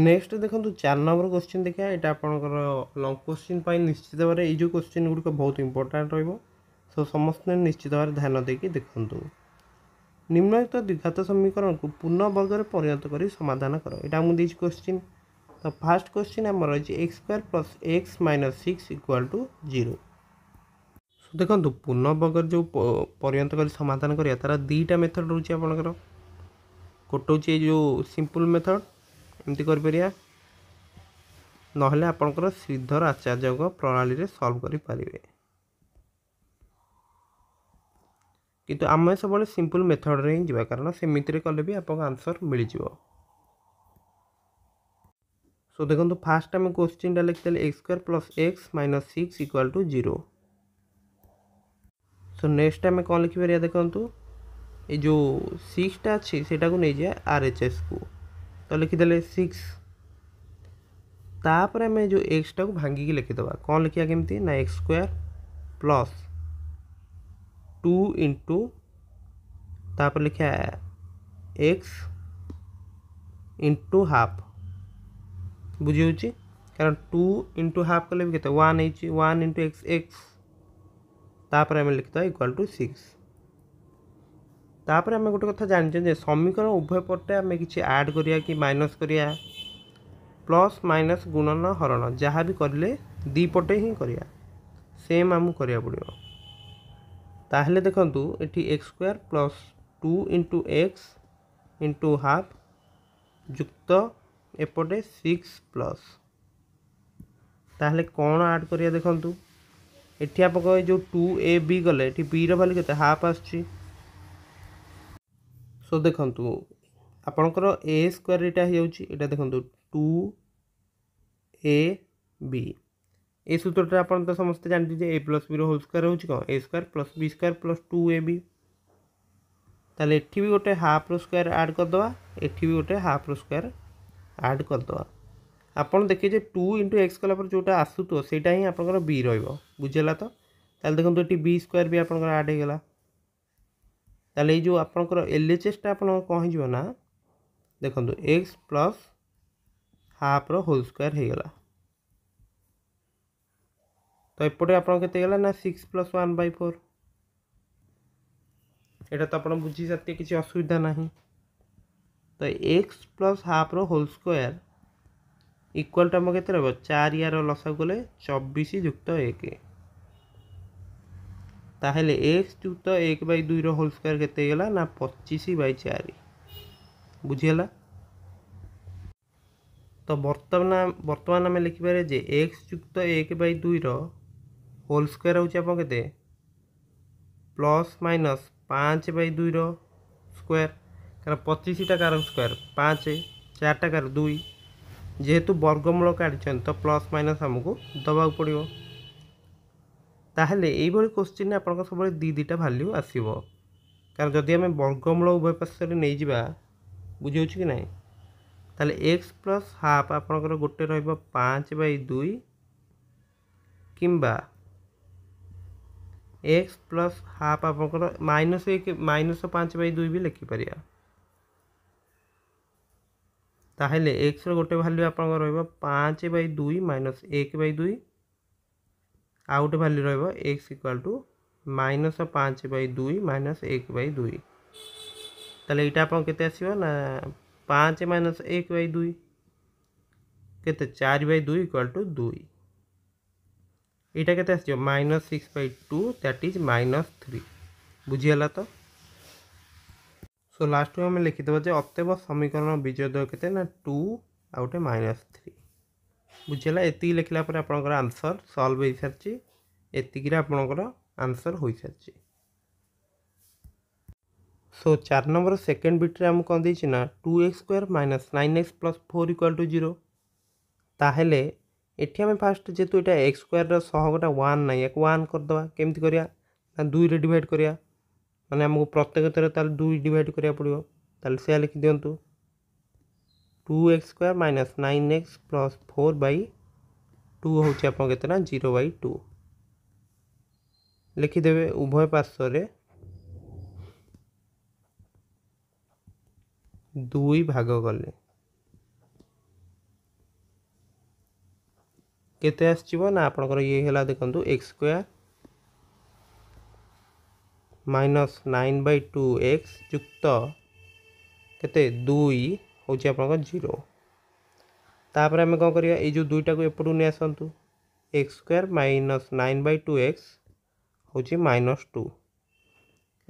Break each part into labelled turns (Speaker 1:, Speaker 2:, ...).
Speaker 1: Next ଦେଖନ୍ତୁ ଚାରି number question ଦେଖିବା ଏଇଟା ଆପଣଙ୍କର ଲଙ୍ଗ କୋଶ୍ଚିନ୍ ପାଇଁ ନିଶ୍ଚିତ ଭାବରେ ଏଇ ଯେଉଁ କୋଶ୍ଚିନ୍ ଗୁଡ଼ିକ ବହୁତ ଇମ୍ପୋର୍ଟାଣ୍ଟ ରହିବ ସୋ ସମସ୍ତେ ନିଶ୍ଚିତ ଭାବରେ ଧ୍ୟାନ ଦେଇକି ଦେଖନ୍ତୁ ନିମ୍ନଳିତ ଦ୍ୱିଘାତ ସମୀକରଣକୁ ପୂର୍ଣ୍ଣ ବର୍ଗରେ ପରିଣତ କରି ସମାଧାନ କର ଏଇଟା ମୁଁ ଦେଇଛି କୋଶ୍ଚିନ୍ ତ ଫାର୍ଷ୍ଟ କୋଶ୍ଚିନ୍ ଆମର ରହିଛି x square plus X minus six equal to zero ଦେଖନ୍ତୁ ପୂର୍ଣ୍ଣ ବର୍ଗରେ ଯେଉଁ ପରିଣତ କରି ସମାଧାନ କରିବା ତା'ର ଦୁଇଟା ମେଥଡ଼ ରହୁଛି ଆପଣଙ୍କର ଗୋଟେ ହେଉଛି ଏଇ ଯେଉଁ ସିମ୍ପଲ୍ ମେଥଡ଼ ଏମିତି କରିପାରିବା ନହେଲେ ଆପଣଙ୍କର ଶ୍ରୀଧର ଆଚାର୍ଯ୍ୟଙ୍କ ପ୍ରଣାଳୀରେ ସଲ୍ଭ କରିପାରିବେ କିନ୍ତୁ ଆମେ ସବୁବେଳେ ସିମ୍ପଲ୍ ମେଥଡ଼ରେ ହିଁ ଯିବା କାରଣ ସେମିତିରେ କଲେ ବି ଆପଣଙ୍କ ଆନ୍ସର୍ ମିଳିଯିବ ସୋ ଦେଖନ୍ତୁ ଫାର୍ଷ୍ଟ ଆମେ କୋଶ୍ଚିନ୍ଟା ଲେଖିଦେଲେ x square plus X minus six equal to zero so next ଆମେ କ'ଣ ଲେଖିପାରିବା ଦେଖନ୍ତୁ ଏ ଯେଉଁ ସିକ୍ସଟା ଅଛି ସେଇଟାକୁ ନେଇଯିବା ଆର୍ ଏଚ୍ ଏସ୍କୁ तो लिखिदे सिक्स तापर आम जो एक्सटा को भांगिक लिखिदे कौन लिखा कमी ना एक्स स्क् प्लस टू इंटुतापर लिखा एक्स इंटु हाफ बुझे कारण टू इंटु हाफ कले भी कैसे one one into x x तापर आम लिखिद इक्वाल टू सिक्स ତାପରେ ଆମେ ଗୋଟେ କଥା ଜାଣିଛେ ଯେ ସମୀକରଣ ଉଭୟ ପଟେ ଆମେ କିଛି ଆଡ଼୍ କରିବା କି ମାଇନସ୍ କରିବା ପ୍ଲସ୍ ମାଇନସ୍ ଗୁଣନ ହରଣ ଯାହା ବି କରିଲେ ଦୁଇ ପଟେ ହିଁ କରିବା ସେମ୍ ଆମକୁ କରିବାକୁ ପଡ଼ିବ ତାହେଲେ ଦେଖନ୍ତୁ ଏଠି x square plus two into X into half ଯୁକ୍ତ ଏପଟେ ସିକ୍ସ ପ୍ଲସ୍ ତାହେଲେ କ'ଣ ଆଡ଼୍ କରିବା ଦେଖନ୍ତୁ ଏଠି ଆପଣଙ୍କ ଏ ଯେଉଁ ଟୁ ଏ ବି ଗଲେ ଏଠି ବିର ଭାଲ୍ୟୁ କେତେ ହାଫ୍ ଆସୁଛି ସୋ ଦେଖନ୍ତୁ ଆପଣଙ୍କର ଏ ସ୍କୋୟାର ଏଇଟା ହେଇଯାଉଛି ଏଇଟା ଦେଖନ୍ତୁ ଟୁ ଏ ବି এই সূত্রটা আপনার তো সমস্ত জানি যে a plus b whole square হচ্ছে কম a square plus b square plus two a b তাহলে এটি বি গোটে হাফ রো স্কোয়ার আড করেদেবা এটি বি গোটে হাফ রো স্কোয়ার আড করেদেবা আপনার দেখে যে টু ইন্টু এক্স কলাপরে যেটা আসুত সেইটা হি আপনার বি রহব বুঝলা তো তাহলে দেখুন এটি বি স্কোয়ার বি আপনার আড হয়ে গলা ତାହେଲେ ଏଇ ଯେଉଁ ଆପଣଙ୍କର ଏଲ୍ ଏଚ୍ ଏସ୍ଟା ଆପଣଙ୍କର କ'ଣ ହେଇଯିବ ନା ଦେଖନ୍ତୁ ଏକ୍ସ ପ୍ଲସ୍ ହାଫ୍ର ହୋଲ୍ ସ୍କୋୟାର୍ ହେଇଗଲା ତ ଏପଟେ ଆପଣ କେତେ ହେଇଗଲା ନା six plus one by four এটা তো আপনার বুঝি সাথে কিছু অসুবিধা না তো এক্স প্লস হাফ্র হোল স্কোয়ার ইকুয়ালটা আমার কেতে রহব চারি আর লসা গলে চব্বিশ যুক্ত এক তাহলে এক্স যুক্ত এক বাই দুইর হোল স্কোয়ার কেতে হয়ে না পঁচিশ বাই চারি বুঝিগলা তো বর্তমান বর্তমান আমি লিখিপারে যে এক্স যুক্ত এক বাই দুইর হোল স্কোয়ার হচ্ছে আপনার কেতে প্লস মাইনস পাঁচ বাই দুইর স্কোয়ার কারণ পঁচিশটা কার স্কোয়ার পাঁচ চারটা কার দুই যেহেতু বর্গমূল কাড়ছেন তো প্লস মাইনস আমাকে দেওয়া পড়ব ताल योश्चि आप सब दीटा भाल्यू आसव कारण जदि आम वर्गमूल उभय पार्श्व नहीं जा बुझे कि ना तो एक्स प्लस हाफ आप गोटे रच बै दुई कि एक्स प्लस हाफ आप माइनस एक माइनस पाँच बै दुई भी लिखिपर ताल एक्स रोटे भाल्यू आप रच बै दुई माइनस एक बै दुई आ गोटे भाल्यू रक्स इक्वाल टू माइनस पाँच बै दुई माइनस एक बै दुई तेल यहाँ आप के आस पाँच माइनस एक बै दुई के चार बै दुई इक्वाल टू दुई यहाँ के minus six by two that is minus three बुझीगला तो सो लास्ट को आम लिखिदेव अत्यव समीकरण विजय दे के टू आ गए माइनस थ्री ବୁଝିହେଲା ଏତିକି ଲେଖିଲା ପରେ ଆପଣଙ୍କର ଆନ୍ସର୍ ସଲ୍ଭ ହୋଇସାରିଛି ଏତିକିରେ ଆପଣଙ୍କର ଆନ୍ସର୍ ହୋଇସାରିଛି ସୋ ଚାରି ନମ୍ବର ସେକେଣ୍ଡ ବିଟ୍ରେ ଆମକୁ କ'ଣ ଦେଇଛି ନା two x square minus nine x plus four equal to zero ତାହେଲେ ଏଠି ଆମେ ଫାଷ୍ଟ ଯେହେତୁ ଏଇଟା ଏକ୍ସ ସ୍କୋୟାରର ସହଗଟା ୱାନ୍ ନାହିଁ ୟାକୁ ୱାନ୍ କରିଦେବା କେମିତି କରିବା ନା ଦୁଇରେ ଡିଭାଇଡ଼ କରିବା ମାନେ ଆମକୁ ପ୍ରତ୍ୟେକ ଥର ତାହେଲେ ଦୁଇ ଡିଭାଇଡ଼ କରିବାକୁ ପଡ଼ିବ ତାହେଲେ ସେୟା ଲେଖିଦିଅନ୍ତୁ two x square minus nine x plus four by two हूँ आप जीरो बै टू लिखिदे उभय पार्श्वर दुई भाग गले के ना आप ये हेला देखंतु x square minus nine by two x युक्त केई दुई ହେଉଛି ଆପଣଙ୍କର ଜିରୋ ତାପରେ ଆମେ କ'ଣ କରିବା ଏଇ ଯେଉଁ ଦୁଇଟାକୁ ଏପଟକୁ ନେଇ ଆସନ୍ତୁ x square minus nine by two x ହେଉଛି ମାଇନସ୍ ଟୁ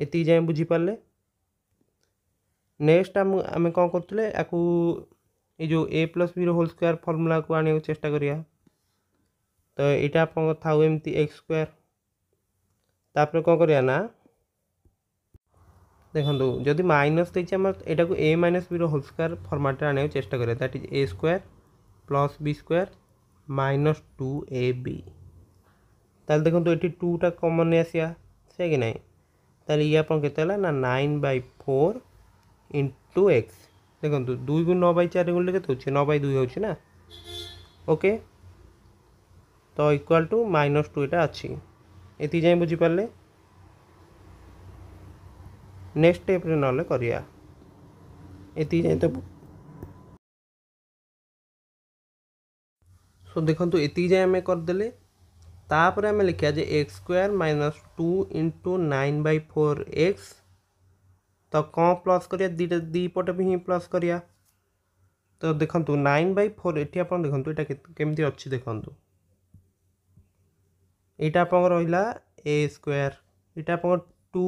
Speaker 1: ଏତିକି ଯାଏଁ ବୁଝିପାରିଲେ ନେକ୍ସଟ ଆମ ଆମେ କ'ଣ କରୁଥିଲେ ୟାକୁ ଏଇ ଯେଉଁ ଏ ପ୍ଲସ୍ ବିର ହୋଲ୍ ସ୍କୋୟାର ଫର୍ମୁଲାକୁ ଆଣିବାକୁ ଚେଷ୍ଟା କରିବା ତ ଏଇଟା ଆପଣଙ୍କର ଥାଉ ଏମିତି ଏକ୍ସ ସ୍କୋୟାର ତାପରେ କ'ଣ କରିବା ନା ଦେଖନ୍ତୁ ଯଦି ମାଇନସ୍ ଦେଇଛି ଆମର ଏଇଟାକୁ ଏ ମାଇନସ୍ ବିର ହୋଲ୍ ସ୍କୋୟାର୍ ଫର୍ମାଟ୍ରେ ଆଣିବାକୁ ଚେଷ୍ଟା କରିବା that is a square plus b square minus two a b ତାହେଲେ ଦେଖନ୍ତୁ ଏଠି ଟୁଟା କମନ୍ ନେଇ ଆସିବା ସେ କି ନାହିଁ ତାହେଲେ ଇଏ ଆପଣ କେତେ ହେଲା ନା nine by four into x ଦେଖନ୍ତୁ ଦୁଇକୁ ନଅ ବାଇ ଚାରି ଗୁଣିଲେ କେତେ ହେଉଛି ନଅ ବାଇ ଦୁଇ ହେଉଛି ନା ଓକେ ତ ଇକ୍ୱାଲ୍ ଟୁ ମାଇନସ୍ ଟୁ ଏଇଟା ଅଛି ଏତିକି ଯାଏଁ ବୁଝିପାରିଲେ ନେକ୍ସଟ ଷ୍ଟେପ୍ରେ ନହେଲେ କରିବା ଏତିକି ଯାଇ ତ ସୋ ଦେଖନ୍ତୁ ଏତିକି ଯାଇ ଆମେ କରିଦେଲେ ତାପରେ ଆମେ ଲେଖିବା ଯେ x square minus two into nine by four x ତ କ'ଣ ପ୍ଲସ୍ କରିବା ଦୁଇଟା ଦୁଇ ପଟ ବି ହିଁ ପ୍ଲସ୍ କରିବା ତ ଦେଖନ୍ତୁ ନାଇନ୍ ବାଇ ଫୋର୍ ଏଠି ଆପଣ ଦେଖନ୍ତୁ ଏଇଟା କେମିତି ଅଛି ଦେଖନ୍ତୁ ଏଇଟା ଆପଣଙ୍କର ରହିଲା ଏ ସ୍କୋୟାର ଏଇଟା ଆପଣଙ୍କର ଟୁ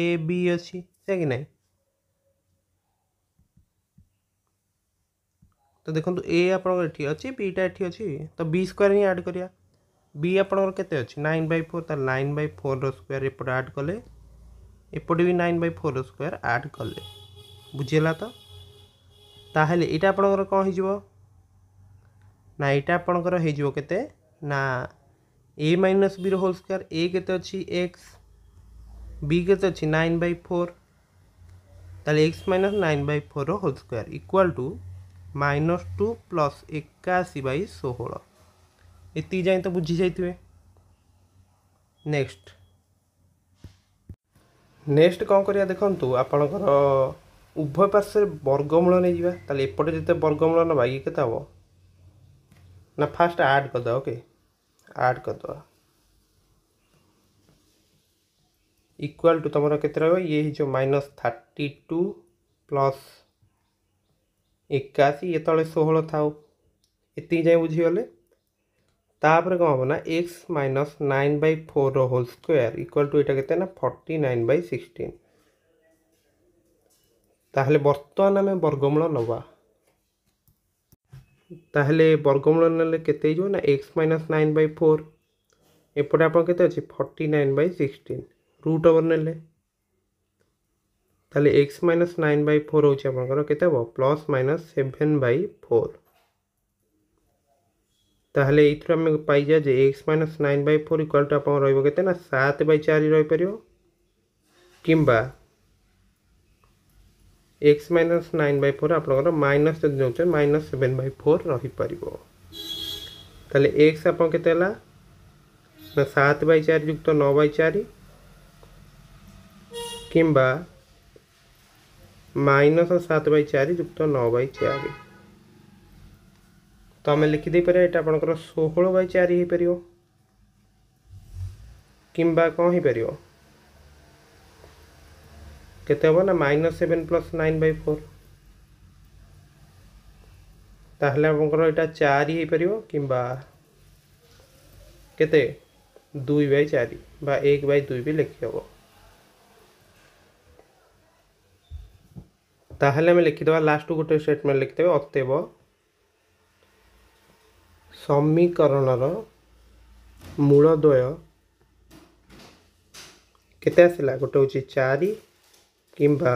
Speaker 1: ଏ ବି ଅଛି ସେ କି ନାହିଁ ତ ଦେଖନ୍ତୁ ଏ ଆପଣଙ୍କର ଏଠି ଅଛି ବିଟା ଏଠି ଅଛି ତ ବି ସ୍କୋୟାର ହିଁ ଆଡ଼୍ କରିବା ବି ଆପଣଙ୍କର କେତେ ଅଛି ନାଇନ୍ ବାଇ ଫୋର୍ ତାହେଲେ ନାଇନ୍ ବାଇ ଫୋର୍ର ସ୍କୋୟାର ଏପଟେ ଆଡ଼୍ କଲେ ଏପଟେ ବି ନାଇନ୍ ବାଇ ଫୋର୍ର ସ୍କୋୟାର ଆଡ଼୍ କଲେ ବୁଝିହେଲା ତ ତାହେଲେ ଏଇଟା ଆପଣଙ୍କର କ'ଣ ହେଇଯିବ ନା ଏଇଟା ଆପଣଙ୍କର ହେଇଯିବ କେତେ ନା ଏ ମାଇନସ୍ ବିର ହୋଲ୍ ସ୍କୋୟାର ଏ କେତେ ଅଛି ଏକ୍ସ বি কে তো ଅଛି নাইন ବାଇ ଫୋର୍ তাহলে x minus nine by four whole square equal to minus two plus একাশি বাই ষোহল এতিকি যাই তো বুঝি যাই নেক্সট নেক্সট কম করা দেখু আপনার উভয় পার্শ্বের বর্গমূল নিয়ে যা তাহলে এপটে যেতে বর্গমূল নেবা ইয়ে কেতে হব না ফার্স্ট আড করদেবা ওকে আড করদেবা इक्वल टू तुम के ये जो माइनस थर्टी टू प्लस एकाशी ये तले षोह थाऊ एत जाए बुझीगले तापर ना x minus nine by four whole square equal to यहाँ के फर्टी नाइन बै सिक्सटीन ताहले बर्तमान आम बर्गमूल नवा ତାହେଲେ ବର୍ଗମୂଳ ना କେତେ ହେଇଯିବ ନା x minus nine by four ଏପଟେ ଆପଣ କେତେ ଅଛି रुट ओवर ने तेल x minus nine by four होकर plus minus seven by four ताल यूर आम पाइजा जे x minus nine by four equal to आप रोक के सात बै चार रहीपर कि x minus nine by four आप माइनस जो नौ माइनस सेभेन बै फोर रही तेल एक्स आप सात बै चार युक्त नौ बै चारि কিংবা মাইনস সাত বাই চারি যুক্ত নয় বাই চারি তো আমি লিখিদেইপার এটা আপনার ষোহল বাই চারি হয়েপার কিংবা কম হয়েপার কেতে হব না minus seven plus nine by four তাহলে আপনার এটা চারি হয়েপার কিংবা কেতে দুই বাই চারি বা এক বাই দুই বি লিখি হব তাহলে আমি লিখি দবা লাস্ট গট স্টেটমেন্ট লিখদেব অতএব সমীকরণৰ মূলদয় কিতা আছেলা গটো চি 4 কিম্বা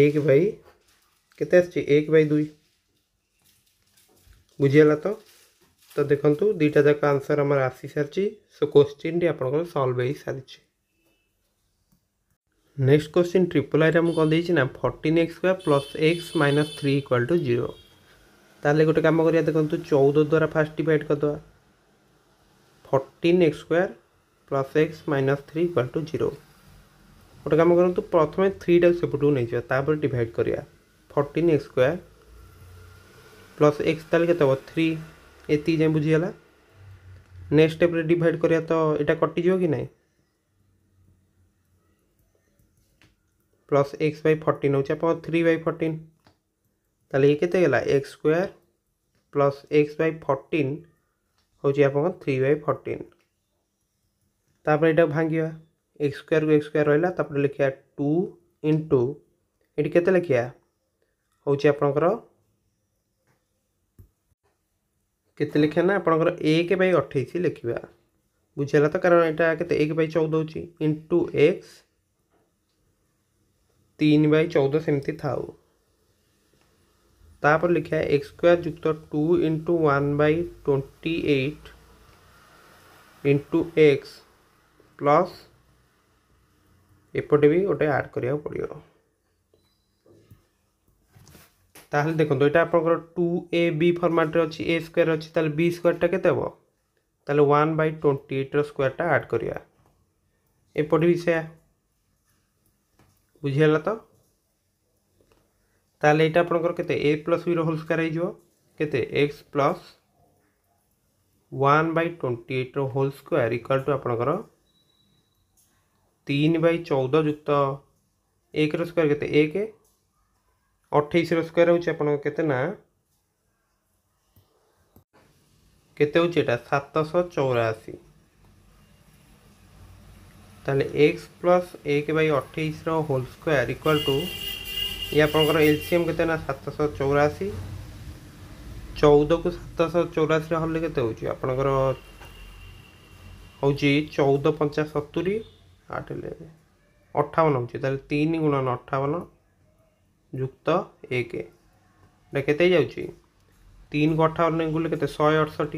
Speaker 1: 1/ কত আছে 1/2 বুজিল আতো ত দেখন্তু দুইটা যাৰক আনসার আমাৰ আছিসাৰচি সো কোশ্চেনটি আপোনাক সলভ হৈ আছে नेक्स्ट क्वेश्चन ट्रिपल आइटम कौन देना fourteen x square plus x minus three equal to zero ताल गोटे कम कर देखो चौदह द्वारा फास्ट डिवाइड करदे fourteen x square plus x minus three equal to zero गोटे कम करूँ प्रथम थ्रीटा सेपटू नहीं तापर डिवाइड करा fourteen x square plus x ताल के थ्री एति जाए बुझीगला नेक्स्ट स्टेप डिवाइड करा तो यहाँ कटिज कि ना प्लस एक्स बै फर्टिन हो थ्री वाई फर्टिन तेल ये के x square plus x by fourteen हूँ आप थ्री वाई फर्टिन ताप भांगा एक्स स्क्र एक्स स्क्र रहा लिखा टू इंटु ये के लिखा हूँ आपणकर के लिखे ना आपंकर एक बै अठाई लिखा बुझेगा तो कारण यहाँ के एक बै चौदह इंटु एक्स तीन बै चौदह सेमती था तापर लिखा है एक्स स्क्वायर युक्त two into one by twenty eight into x plus एपटे भी गोटे आड कर पड़ो देखो ये आप टू ए बी फर्माट्रे अच्छी ए स्क्वयर अच्छी तेल बी स्क्वयरटा के वन बै ट्वेंटी एट्र स्क्टा आड करा भी से बुझीगला तो ताल ये आपंकर a plus b whole square होते x plus one by twenty एट्र होल स्क्वयर इक्वाल टू आपंकर बै चौदह युक्त एक रक्वयर के एक अठाई रक्वयर होते ना के सतश चौराशी तेल एक्स प्लस एक बै अठाईस होल स्क्वायर इक्वाल टू ये आपंकर एलसीयम के सात चौराशी चौदह को सात चौराशी हल्ले के आपंकर हूँ चौदह पंचा सतुरी आठ अठावन होन गुण अठावन जुक्त एक कत को अठावन गुले के शहे अड़सठ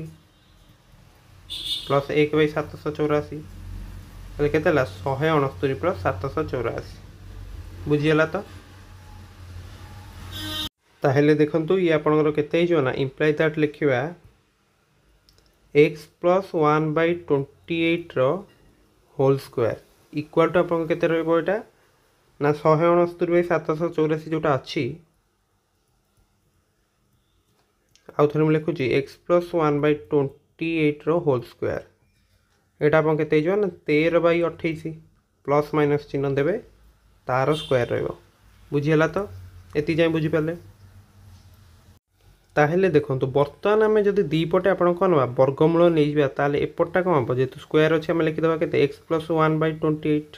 Speaker 1: प्लस एक बै सात चौराशी ତାହେଲେ କେତେ ହେଲା ଶହେ ଅଣସ୍ତରୀ ପ୍ଲସ୍ ସାତଶହ ଚଉରାଅଶୀ ବୁଝିଗଲା ତ ତାହେଲେ ଦେଖନ୍ତୁ ଇଏ ଆପଣଙ୍କର କେତେ ହେଇଯିବ ନା ଇମ୍ପ୍ଲାଇ ଦାଟ୍ ଲେଖିବା x plus one by twenty ଏଇଟ୍ର ହୋଲ୍ ସ୍କୋୟାର୍ ଇକ୍ୱାଲ୍ ଟୁ ଆପଣଙ୍କ କେତେ ରହିବ ଏଇଟା ନା ଶହେ ଅଣସ୍ତରୀ ବାଇ ସାତଶହ ଚଉରାଶୀ ଯେଉଁଟା ଅଛି ଆଉ ଥରେ ମୁଁ ଲେଖୁଛି x plus one by twenty ଏଇଟ୍ର ହୋଲ୍ ସ୍କୋୟାର୍ ଏଇଟା ଆପଣ କେତେ ହେଇଯିବ ନା ତେର ବାଇ ଅଠେଇଶ ପ୍ଲସ୍ ମାଇନସ୍ ଚିହ୍ନ ଦେବେ ତାହାର ସ୍କୋୟାର୍ ରହିବ ବୁଝିହେଲା ତ ଏତିକି ଯାଏଁ ବୁଝିପାରିଲେ ତାହେଲେ ଦେଖନ୍ତୁ ବର୍ତ୍ତମାନ ଆମେ ଯଦି ଦୁଇ ପଟେ ଆପଣ କ'ଣ ନେବା ବର୍ଗମୂଳ ନେଇଯିବା ତାହେଲେ ଏପଟଟା କ'ଣ ହେବ ଯେହେତୁ ସ୍କୋୟାର୍ ଅଛି ଆମେ ଲେଖିଦେବା କେତେ x plus one by twenty eight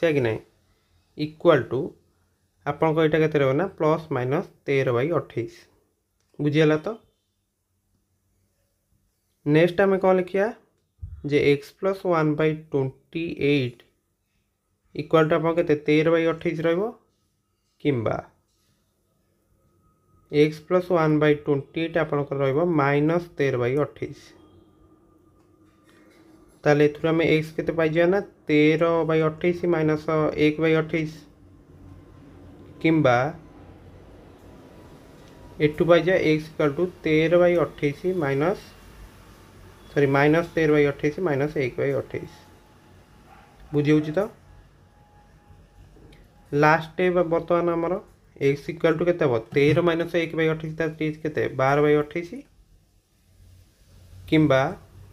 Speaker 1: ସେୟା କି ନାହିଁ ଇକ୍ୱାଲ୍ ଟୁ ଆପଣଙ୍କ ଏଇଟା କେତେ ରହିବ ନା ପ୍ଲସ୍ ମାଇନସ୍ ତେର ବାଇ ଅଠେଇଶ ବୁଝିହେଲା ତ ନେକ୍ସଟ ଆମେ କ'ଣ ଲେଖିବା जे x plus one by twenty eight equal to आप तेर बै अठाई रिंबा x plus one by twenty eight आपण रइनस तेर बै अठाई तेरु आम एक्स के ना तेर बै अठाई माइनस एक बै अठाई किंबा एटू पाइ एक्स इक्वाल टू तेर बै अठाई माइनस सरी माइनस तेर बै अठाई माइनस एक बै अठाई बुझे तो लास्ट बर्तमान आमर एक्स इक्वाल टू के तेर माइनस एक बै अठाई के बार बै अठाई कि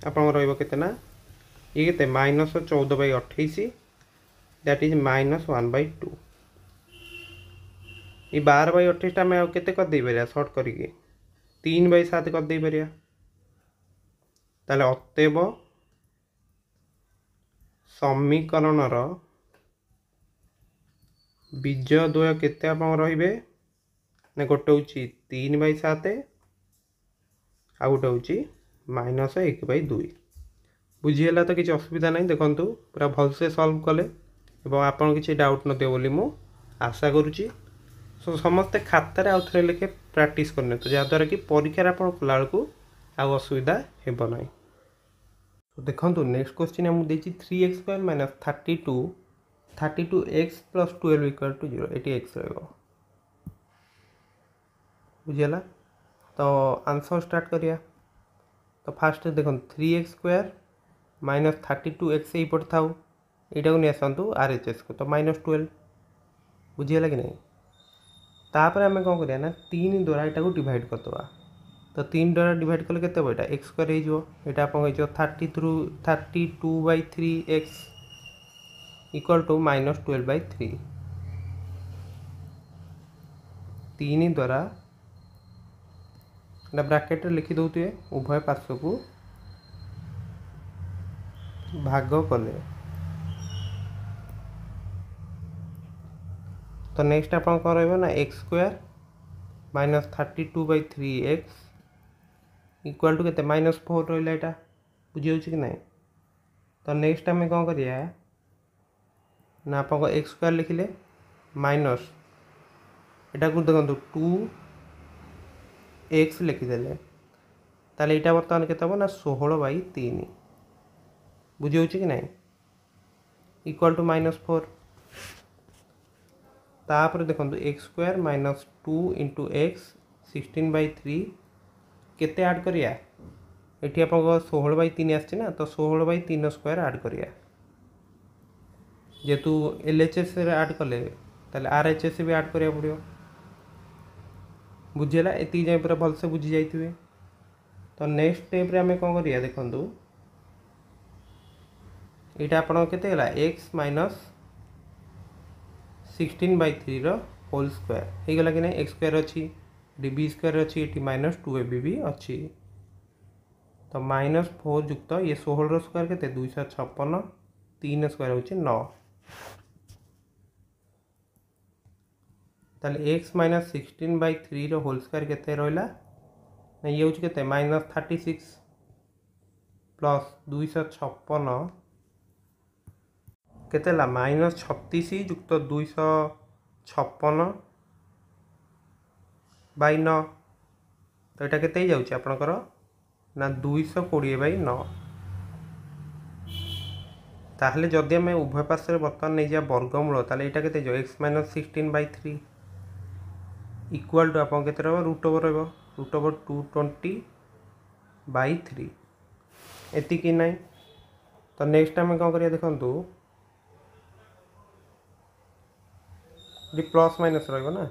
Speaker 1: आप रहा ये के माइनस चौदह बै अठाई that is minus one by two ये बार बै अठाईटा आम आते करदे सर्ट करके तीन बै सात करदे पार ତାହେଲେ ଅତେବ ସମୀକରଣର ବିଜୟଦ୍ୱୟ କେତେ ଆପଣ ରହିବେ ନା ଗୋଟେ ହେଉଛି ତିନି ବାଇ ସାତ ଆଉ ଗୋଟେ ହେଉଛି ମାଇନସ୍ ଏକ ବାଇ ଦୁଇ ବୁଝିହେଲା ତ କିଛି ଅସୁବିଧା ନାହିଁ ଦେଖନ୍ତୁ ପୁରା ଭଲସେ ସଲ୍ଭ କଲେ ଏବଂ ଆପଣ କିଛି ଡାଉଟ୍ ନଥିବ ବୋଲି ମୁଁ ଆଶା କରୁଛି ସୋ ସମସ୍ତେ ଖାତାରେ ଆଉ ଥରେ ଲେଖେ ପ୍ରାକ୍ଟିସ୍ କରିନିଅନ୍ତୁ ଯାହାଦ୍ୱାରା କି ପରୀକ୍ଷାରେ ଆପଣ କଲାବେଳକୁ ଆଉ ଅସୁବିଧା ହେବ ନାହିଁ तो देखो नेक्स्ट क्वेश्चन आम देखिए three x square minus thirty two thirty two x plus twelve equal to zero x रुझेगा तो आंसर स्टार्ट करिया तो फास्ट देखो three x square minus thirty two x यहीपटे था यू नहीं आसतु आर एच एस को तो माइनस ट्वेल्व बुझीगला कि नहीं तापर आम कौन करना तीन द्वारा यहाँ को डिवाइड करदे ତ ତିନି ଦ୍ୱାରା ଡିଭାଇଡ଼ କଲେ କେତେ ହେବ ଏଇଟା ଏକ୍ସ ସ୍କୋୟାର ହେଇଯିବ ଏଇଟା ଆପଣଙ୍କ ହେଇଯିବ thirty through thirty two by three x equal to minus twelve by three ତିନି ଦ୍ୱାରା ଏଇଟା ବ୍ରାକେଟ୍ରେ ଲେଖି ଦେଉଥିବେ ଉଭୟ ପାର୍ଶ୍ୱକୁ ଭାଗ କଲେ ତ ନେକ୍ସଟ ଆପଣ କ'ଣ ରହିବ ନା X square minus thirty two by three x equal to के माइनस फोर रहा बुझे कि तो ना तो नेक्स्ट आम कौन कर आप एक्स स्क् लिखिले माइनस यटा को देखो टू एक्स लिखिदे तेल यहाँ बर्तमान के षोह तीन बुझे कि ना इक्वाल टू माइनस फोर तापर देखो x square minus two into x sixteen by three केड ऐड करिया ये आप षोह बन आना तो षोह बन स्क्वयर आड करिया जेहेतु एल एच एस आड कले आर एच एस भी आड करा पड़ो बुझेगा ये जाए पूरा भलसे बुझी जाइए तो नेक्स्ट स्टेप आम कौन कर देखु यहाँ आपत x minus sixteen by three whole square हो गला कि ना एक्स स्क्वयर अच्छी डी स्क्वयर अच्छी ये माइनस टू ए बी अच्छी तो माइनस फोर जुक्त ये षोह स्क्वयर के दुईश छपन तीन स्क्वयर हो नौ x minus sixteen by three whole square के रहा ना ये हूँ के माइनस थर्टी सिक्स प्लस दुईश छपन के माइनस छतीस युक्त दुईश छपन বাই ন তো এটা কেতে যাচ্ছে আপনার না দুইশ কোড়িয়ে বাই ন তাহলে যদি আমি উভয় পার্শ্বে বর্তমান নিয়ে যা বর্গমূল তাহলে এটা কেতে যাব x minus sixteen by three equal to আপনার কেতে রহব রুট ওভর রহব root over two twenty by three এতিকি নাই তো নেক্সট আমি কম করিয়া দেখুন এটি প্লস মাইনস রহব না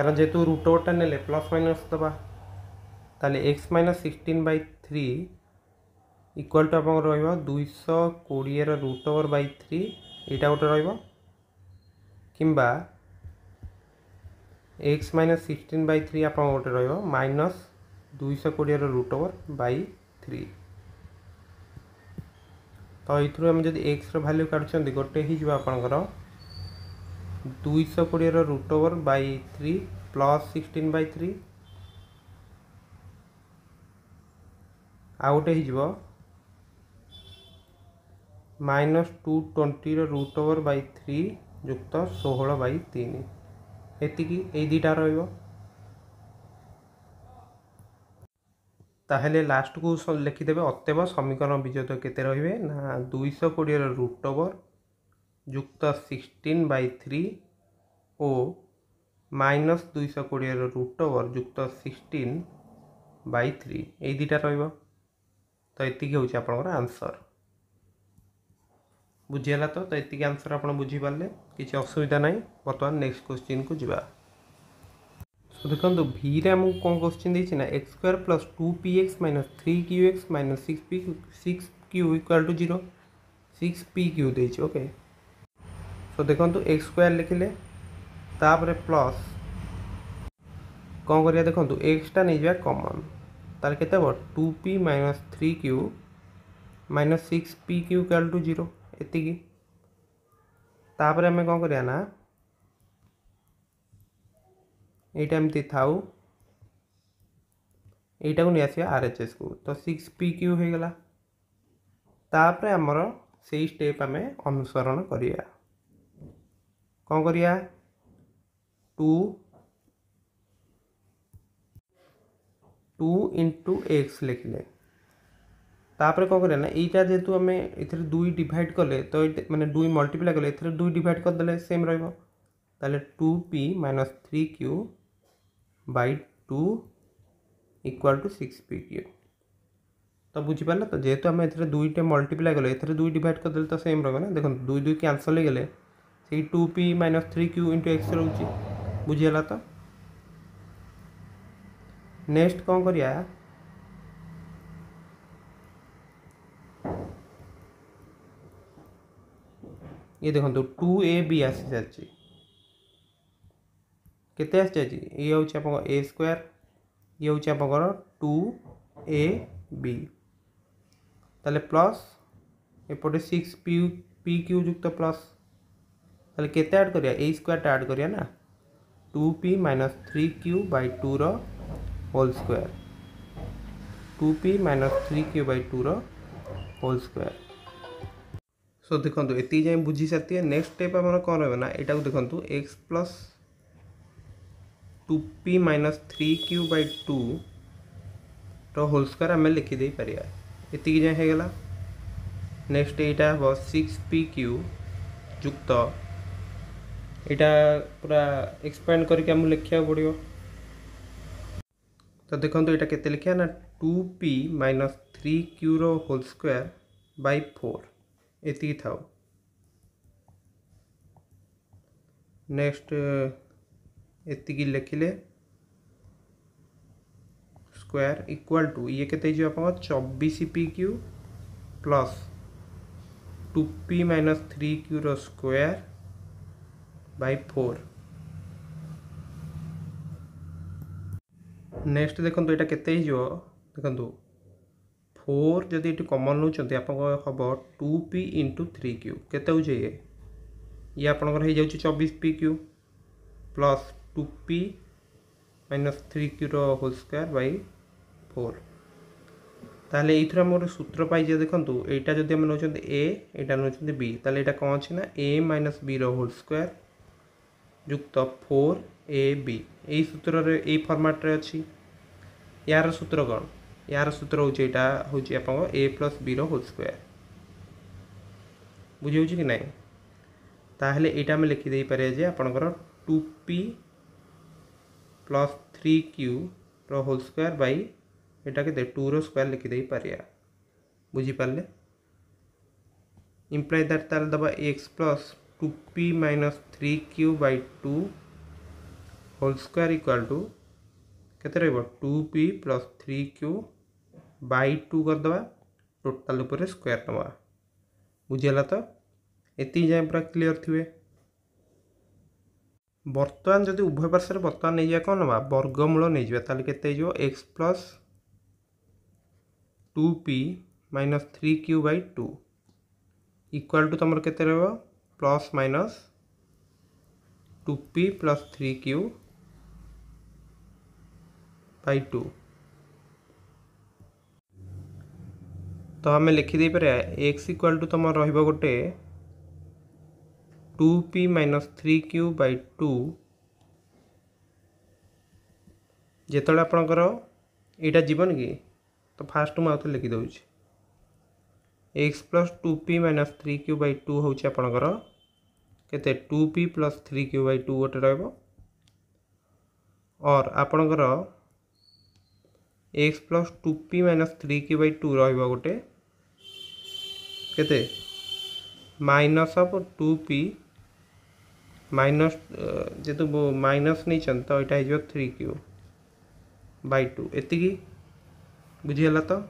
Speaker 1: कारण जेहतु रुट ओवरटा ने प्लस माइनस दबा तेल x minus sixteen by three equal to आप रुई कोड़े रुट ओवर बै थ्री यहाँ गोटे रिंबा x minus sixteen by three आप गोटे रइनस दुईश कोड़े रुट ओवर बै थ्री तो यूर आम जब एक्स रैल्यू काटुच्च गोटे ही ଦୁଇଶହ କୋଡ଼ିଏର root over by three plus sixteen by three ଆଉ ଗୋଟେ ହେଇଯିବ ମାଇନସ୍ ଟୁ ଟ୍ୱେଣ୍ଟିର ରୁଟ୍ ଓଭର୍ ବାଇ ଥ୍ରୀ ଯୁକ୍ତ ଷୋହଳ ବାଇ ତିନି ଏତିକି ଏଇ ଦୁଇଟା ରହିବ ତାହେଲେ ଲାଷ୍ଟକୁ ଲେଖିଦେବେ ଅତେବ ସମୀକରଣ ବିଜୟ କେତେ ରହିବେ ନା ଦୁଇଶହ କୋଡ଼ିଏର ରୁଟ୍ ଓଭର୍ युक्त सिक्सटीन बै थ्री और माइनस दुईश कोड़े रुट ओवर जुक्त सिक्सटीन बै थ्री यही दुटा रोक हूँ आपसर बुझीगला तो ये आंसर आप बुझीपारे कि असुविधा ना बर्तमान नेक्स्ट क्वेश्चन को जी तो देखो भिरे आमको कौन क्वेश्चन ना x square plus two p x minus three q x minus six p six q equal to zero six p q देके तो देखु एक्स स्क्वयर लिखिले तापर प्लस कौन कर देखु एक्सटा नहीं जाए कमन तार के two p minus three q minus six p q equal to zero तापर आम कौन करा ना यहाँ एमती थाऊ यटा को नहीं आस आर एच एस को तो सिक्स पी क्यू हो गला तापर आमर से स्टेप आम अनुसरण करवा कौन कर टू टू इंटु एक्स लिखले कौन करना यहाँ जेहेतु आम इतने दुई डिड कले तो मैंने दुई मल्टीप्लाए कले ए दुई डिड करदे सेम रहा two p minus three q by two equal to six p q तो बुझीपाल तो जेहेतु आम ए दुईटे मल्टीप्लाए कले ए दुई डिड करदे तो सेम रहा देखो दुई दुई क्यासल हो गले two p minus three q into x रोच बुझीगला तो नेक्स्ट कौन कर ये देखो टू ए बी आसी सत आई ये आप ए स्क्वायर ये हूँ आप टू ए बी ताले प्लस एपटे सिक्स पी पी क्यू युक्त प्लस तेल के आड कर स्क्वयर टा एड करा two p minus three q by two whole square two p minus three q by two whole square so देखो ये जाए बुझी सारी नेक्स्ट स्टेप आम कौन रहा ना यहाँ को देखो x plus two p minus three q by two whole square आम लिखिद इतक जाए होगा नेक्स्ट यहाँ हम सिक्स पी क्यू युक्त यहाँ पूरा एक्सपैंड करके लिखा पड़ो तो देखो यहाँ के लिखा ना two p minus three q whole square by four एति था नेक्स्ट एति लिखिले स्क्वायर इक्वल टू ये के आप चबीस p q plus two p minus three q रोयर by 4 নেক্সট দেখন্তু এটা কেতে হইଯିବ দেখন্তু 4 যদি এটি কমন নউচନ୍ତି আপনক হব 2p 3q কেতে হউছে ইয়ে ইয়ে আপনকৰ হৈ যাউছে 24pq 2p 3q ৰ হোল স্কয়ার বাই 4 তাহলে এইথরে আমি গোটে সূত্র পাইছে দেখন্তু এইটা যদি আমি নেউচନ୍ତି a এটা নেউচନ୍ତି b তাহলে এটা কোন আছে না a b ৰ হোল স্কয়ার युक्त फोर ए बी ए सूत्र फर्माट्रे अच्छी यार सूत्र कौन यार सूत्र होटा हूँ आप प्लस बी रोल स्क्वे बुझे कि ना तो यहाँ लिखिदे पारे आपणकर two p plus three q whole square by यहाँ के टू रो स्क् लिखिदे पार बुझीपारे इम्प्लाय दैट तार दबा x plus two p minus three q by two whole square equal to के two p plus three q by two करदे टोटाल स्क्वयर ना बुझेगा तो ये जाए पूरा क्लीअर थे बर्तमान जब उभय पार्श्व बर्तमान नहीं जाए कौन ना वर्गमूल नहीं जाए तो कैसे x plus two p minus three q by two equal to तुम के plus minus two p plus three q by two तो आम लिखिदेपर एक्स इक्वाल टू तुम रोटे two p minus three q by two जो आप जीवन कि तो फास्ट मुझे आउे लिखिदे x plus two p minus three q by two हूँ आपणकर के two p plus three q by two गोटे रर आपणकर x plus two p minus three q by two रोटे के minus of two p minus जेहतु माइनस नहीं तो यहाँ थ्री क्यू बै टू एति बुझीगला तो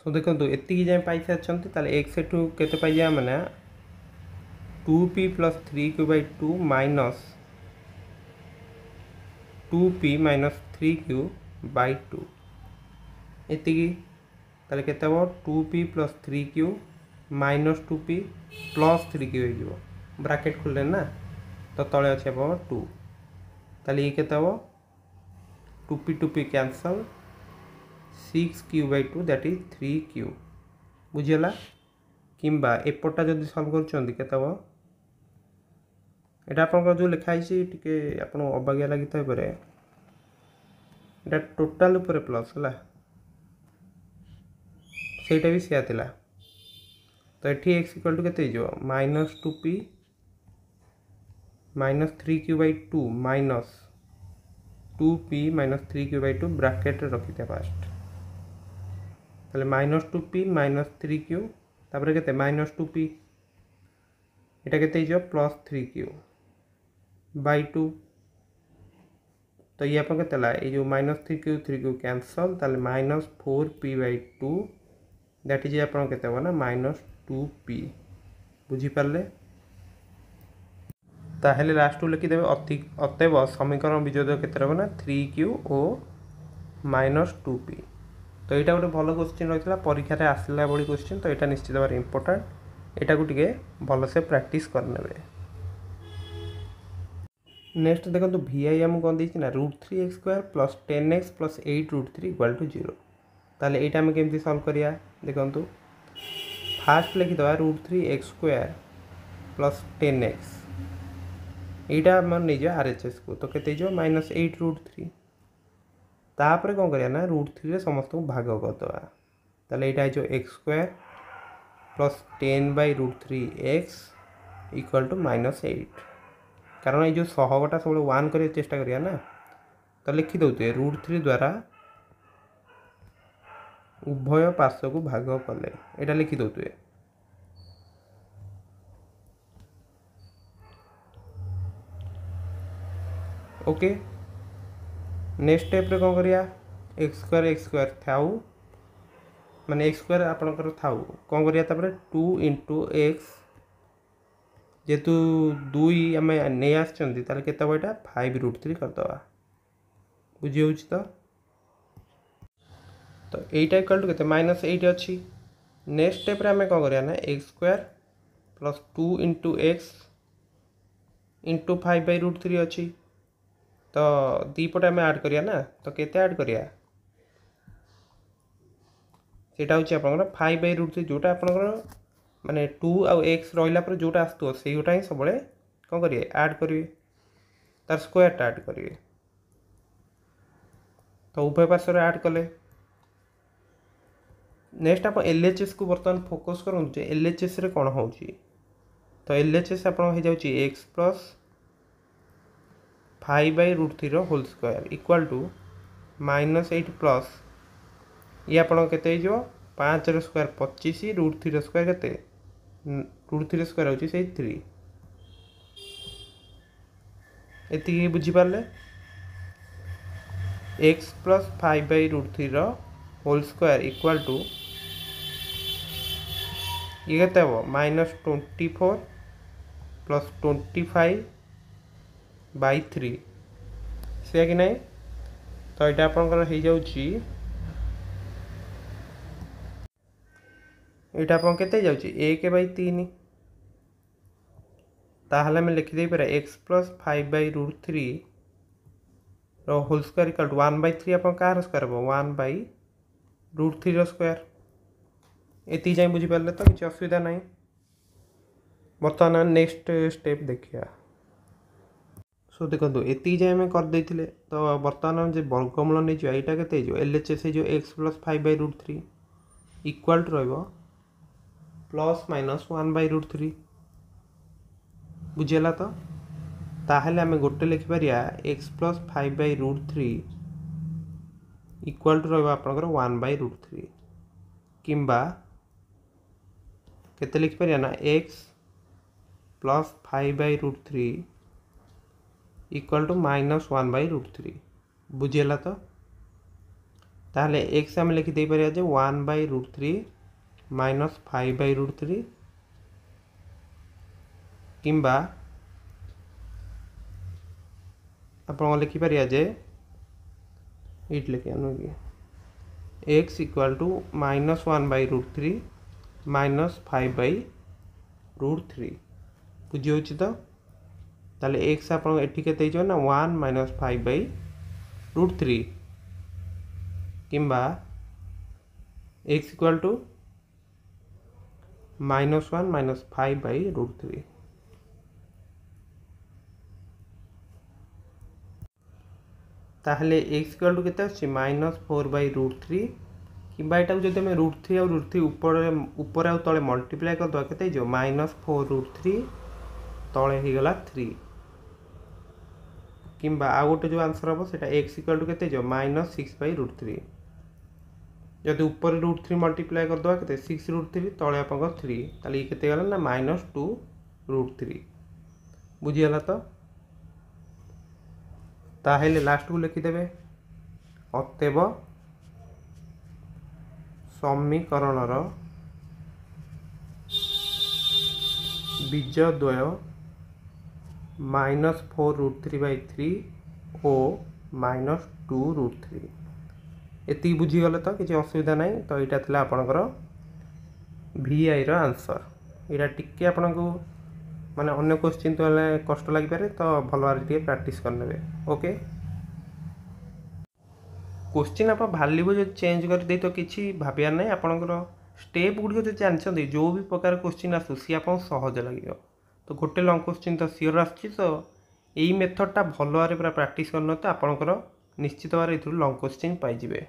Speaker 1: सो देखो ये जाए पाई अच्छा एक्स एठ के मैंने two p plus three q by two minus two p minus three q by two ये के two p plus three q minus two p plus three q हो ब्राकेट खोलें ना तो तले अच्छे आप टू ताले ये केत two p two p cancel six q by two that is three q बुझेगा কিংবা এপটটা যদি সলভ করছেন কেতে এটা আপোনকৰ যো লিখাইছি ঠিকে আপোন অভাগ্যা লাগি থৈ পৰে এটা টটেল ওপৰে প্লাস হলা সেইটা ବି সি আ তিলা ত এছি x = কতে যো -2p -3q/2 - 2p -3q/2 Brecht ৰখি থৈ পাষ্ট তলে -2p -3q তাৰ পাৰে কতে -2p এটা কতে যো +3q बाई टू तो ये अपन के तला ये जो minus three q three q cancel ताले minus four p by two that is आप के ना माइनस टू पी बुझीपारे ताहले लास्ट लिखिदे अति अतएव समीकरण विजोद क्षेत्र ना थ्री क्यू ओ माइनस टू पी तो यहाँ गोटे भल क्वेश्चन रही है परीक्षा आसला बड़ी क्वेश्चन तो यहाँ निश्चित भाव इम्पोर्टाट यू टे भलसे प्राक्ट करने नेक्स्ट देखो भि आई आम कौन ना root three x square plus ten x plus eight root three equal to zero ताल आम कमी सल्व करा देखु फास्ट लिखिद root three x square plus ten x यहाँ आम नहीं आर एच एस को तो के माइनस एट रुट थ्री तापर कौन कर रुट थ्री समस्त को भाग करदे ताल यहाँ x square plus ten by root three x equal to minus eight कारण ये शहटा सब वन कर चेस्टा करा ना तो लिखिदे रुट थ्री द्वारा उभय पार्श्व को भाग कले यहाँ लिखिदे ओके नेक्स्ट स्टेप कौन करा एक्स स्क् एक्स स्क् था मैंने एक्स स्क् आपण कौन टू इंटु एक्स जेहेतु दुई आम नहीं आस बैठा फाइव रुट थ्री करदे बुझे तो तो यहीटा कल टू के माइनस एट अच्छी नेक्स्ट स्टेप आम कौन कर x square plus two into x into five by root three अच्छी तो दीपटे आम आड करा ना तो कैसे एड करा सीटा हो फाइव बै रुट थ्री जोटा आप माने टू आक्स रहा जो आसोटा ही सब कौन करेंगे आड करे तार स्क्टा एड करे तो उभय पार्श्व आड कले नेक्स्ट आप एल एच एस को बर्तमान फोकस कर एल एच एस कौन हो तो L H S x plus five by root three whole square equal to minus eight plus ये आपत पाँच रोकयर पचीस रुट थ्री स्क्वयर के রুট থ্রি স্কোয়ার হচ্ছে সেই থ্রি ଏତିକି ବୁଝିପାରିଲେ x plus five by root থ্রির হোল স্কোয়ার ইকুয়াল টু ইয়ে কেতে হব minus twenty four plus twenty five by three সেয়া কি ନାହିଁ ତ ଏଇଟା ଆପଣଙ୍କର ହେଇଯାଉଛି यहाँ आप के एक बन आम लिखिदेपर x plus five by root three whole square result one by three आप कह स्क्र वन बै रुट थ्री रोयर एति जाए बुझीपारे तो किसी असुविधा ना बर्तमान नेक्स्ट स्टेप देखिया सो देखो ये जाए आम करदे तो बर्तमान जो वर्गमूल नहीं जाए यहाँ के L H S x plus five by root three equal to रहा plus minus one by root three बुझेगा तो ताल आम गोटे लिखिपर x plus five by root three equal to रपर बै रुट थ्री कि लिखिपर ना x plus five by root three equal to minus one by root three बुझेगा तो ताल एक्स आम लिखिदेपर जे one by root three minus five by root three कि आप लिखिपर जे इट लिखी x equal to minus one by root three minus five by root three बुझे तो तेल एक्स आप के one minus five by root three किस equal to minus 1 minus 5 by root 3. তাহলে এক্স ইকুয়াল টু কেতে আসছে minus four by root three কিংবা এটাকে যদি আমি রুট থ্রি আউ রুট থ্রি উপরে উপরে আউ তলে মল্টিপ্লাই করদেবা কেতে হয়ে যাব মাইনস ফোর রুট থ্রি তলে হয়েগলা থ্রি কিংবা আউ গোটে যে আনসর হব সেটা এক্স ইকুয়াল টু কেতে হয়ে যাব minus six by root three ଯଦି ଉପରେ ରୁଟ୍ ଥ୍ରୀ ମଲ୍ଟିପ୍ଲାଏ କରିଦେବା କେତେ ସିକ୍ସ ରୁଟ୍ ଥ୍ରୀ ତଳେ ଆପଣଙ୍କର ଥ୍ରୀ ତାହେଲେ ଇଏ କେତେ ହେଇଗଲା ନା ମାଇନସ୍ ଟୁ ରୁଟ୍ ଥ୍ରୀ ବୁଝିଗଲା ତ ତାହେଲେ ଲାଷ୍ଟକୁ ଲେଖିଦେବେ ଅତେବ ସମୀକରଣର ବୀଜଦ୍ୱୟ minus four root three by three ଓ ମାଇନସ୍ ଟୁ ରୁଟ୍ ଥ୍ରୀ ଏତିକି ବୁଝିଗଲେ ତ କିଛି ଅସୁବିଧା ନାହିଁ ତ ଏଇଟା ଥିଲା ଆପଣଙ୍କର ଭିଆଇର ଆନ୍ସର୍ ଏଇଟା ଟିକିଏ ଆପଣଙ୍କୁ ମାନେ ଅନ୍ୟ କୋଶ୍ଚିନ୍ ତ ହେଲେ କଷ୍ଟ ଲାଗିପାରେ ତ ଭଲ ଭାବରେ ଟିକେ ପ୍ରାକ୍ଟିସ୍ କରିନେବେ ଓକେ କୋଶ୍ଚିନ୍ ଆପଣ ଭାଲ୍ୟୁକୁ ଯଦି ଚେଞ୍ଜ କରିଦେଇ ତ କିଛି ଭାବିବାର ନାହିଁ ଆପଣଙ୍କର ଷ୍ଟେପ୍ ଗୁଡ଼ିକ ଯଦି ଜାଣିଛନ୍ତି ଯେଉଁ ବି ପ୍ରକାର କୋଶ୍ଚିନ୍ ଆସୁ ସିଏ ଆପଣଙ୍କୁ ସହଜ ଲାଗିବ ତ ଗୋଟେ ଲଙ୍ଗ୍ କୋଶ୍ଚିନ୍ ତ ସିଓର ଆସୁଛି ତ ଏଇ ମେଥଡ଼ଟା ଭଲ ଭାବରେ ପୁରା ପ୍ରାକ୍ଟିସ୍ କରିନେବେ ତ ଆପଣଙ୍କର ନିଶ୍ଚିତ ଭାବରେ ଏଥିରୁ ଲଙ୍ଗ୍ କୋଶ୍ଚିନ୍ ପାଇଯିବେ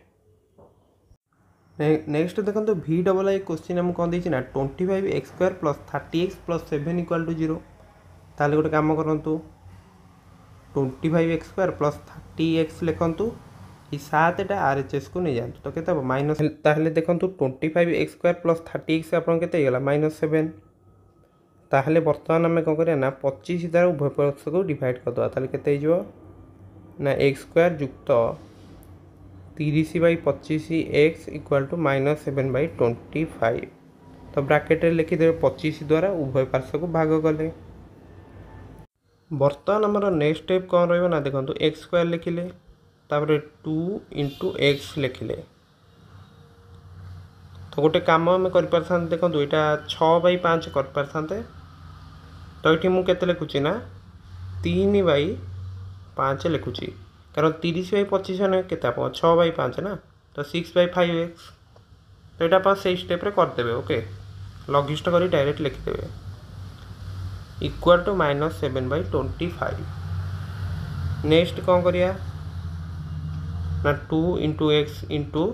Speaker 1: ନେକ୍ସଟ ଦେଖନ୍ତୁ ଭି ଡବଲ୍ ଆଇ କୋଶ୍ଚିନ୍ ଆମକୁ କ'ଣ ଦେଇଛି ନା twenty five x square plus thirty x plus seven equal to zero ତାହେଲେ ଗୋଟେ କାମ କରନ୍ତୁ twenty five x square plus thirty x ଲେଖନ୍ତୁ এই সাতটা আর এইচ এসু নিয়ে যাতে তো কেতে হব মাইনস তাহলে দেখুন twenty five x square plus thirty x আপনার কেতে হয়ে গেল মাইনস সেভেন তাহলে বর্তমান আমি কম করিয়া না পঁচিশ দ্বারা উভয় পক্ষকে ডিভাইড করদেবা তাহলে কেতে হয়ে যাব না এক্স স্কোয়ার যুক্ত তিরিশ বাই পঁচিশ x equal to minus seven by twenty five তো ব্রাকেটরে লিখিদেবে পঁচিশ দ্বারা উভয় পার্শ্বକୁ ଭାଗ କଲେ ବର୍ତ୍ତମାନ ଆମର ନେକ୍ସଟ ଷ୍ଟେପ୍ କ'ଣ ରହିବ ନା ଦେଖନ୍ତୁ ଏକ୍ସ ସ୍କୋୟାର ଲେଖିଲେ ତାପରେ ଟୁ ଇଣ୍ଟୁ ଏକ୍ସ ଲେଖିଲେ ତ ଗୋଟେ କାମ ଆମେ କରିପାରିଥାନ୍ତେ ଦେଖନ୍ତୁ ଏଇଟା ଛଅ ବାଇ ପାଞ୍ଚ କରିପାରିଥାନ୍ତେ ତ ଏଠି ମୁଁ କେତେ ଲେଖୁଛି ନା ତିନି ବାଇ ପାଞ୍ଚ ଲେଖୁଛି କାରଣ ତିରିଶ ବାଇ ପଚିଶ ମାନେ କେତେ ଆପଣ ଛଅ ବାଇ ପାଞ୍ଚ ନା ତ ସିକ୍ସ ବାଇ ଫାଇଭ୍ ଏକ୍ସ ତ ଏଇଟା ଆପଣ ସେଇ ଷ୍ଟେପ୍ରେ କରିଦେବେ ଓକେ ଲଘିଷ୍ଠ କରି ଡାଇରେକ୍ଟ ଲେଖିଦେବେ equal to minus seven by twenty five next କ'ଣ କରିବା ନା two into X into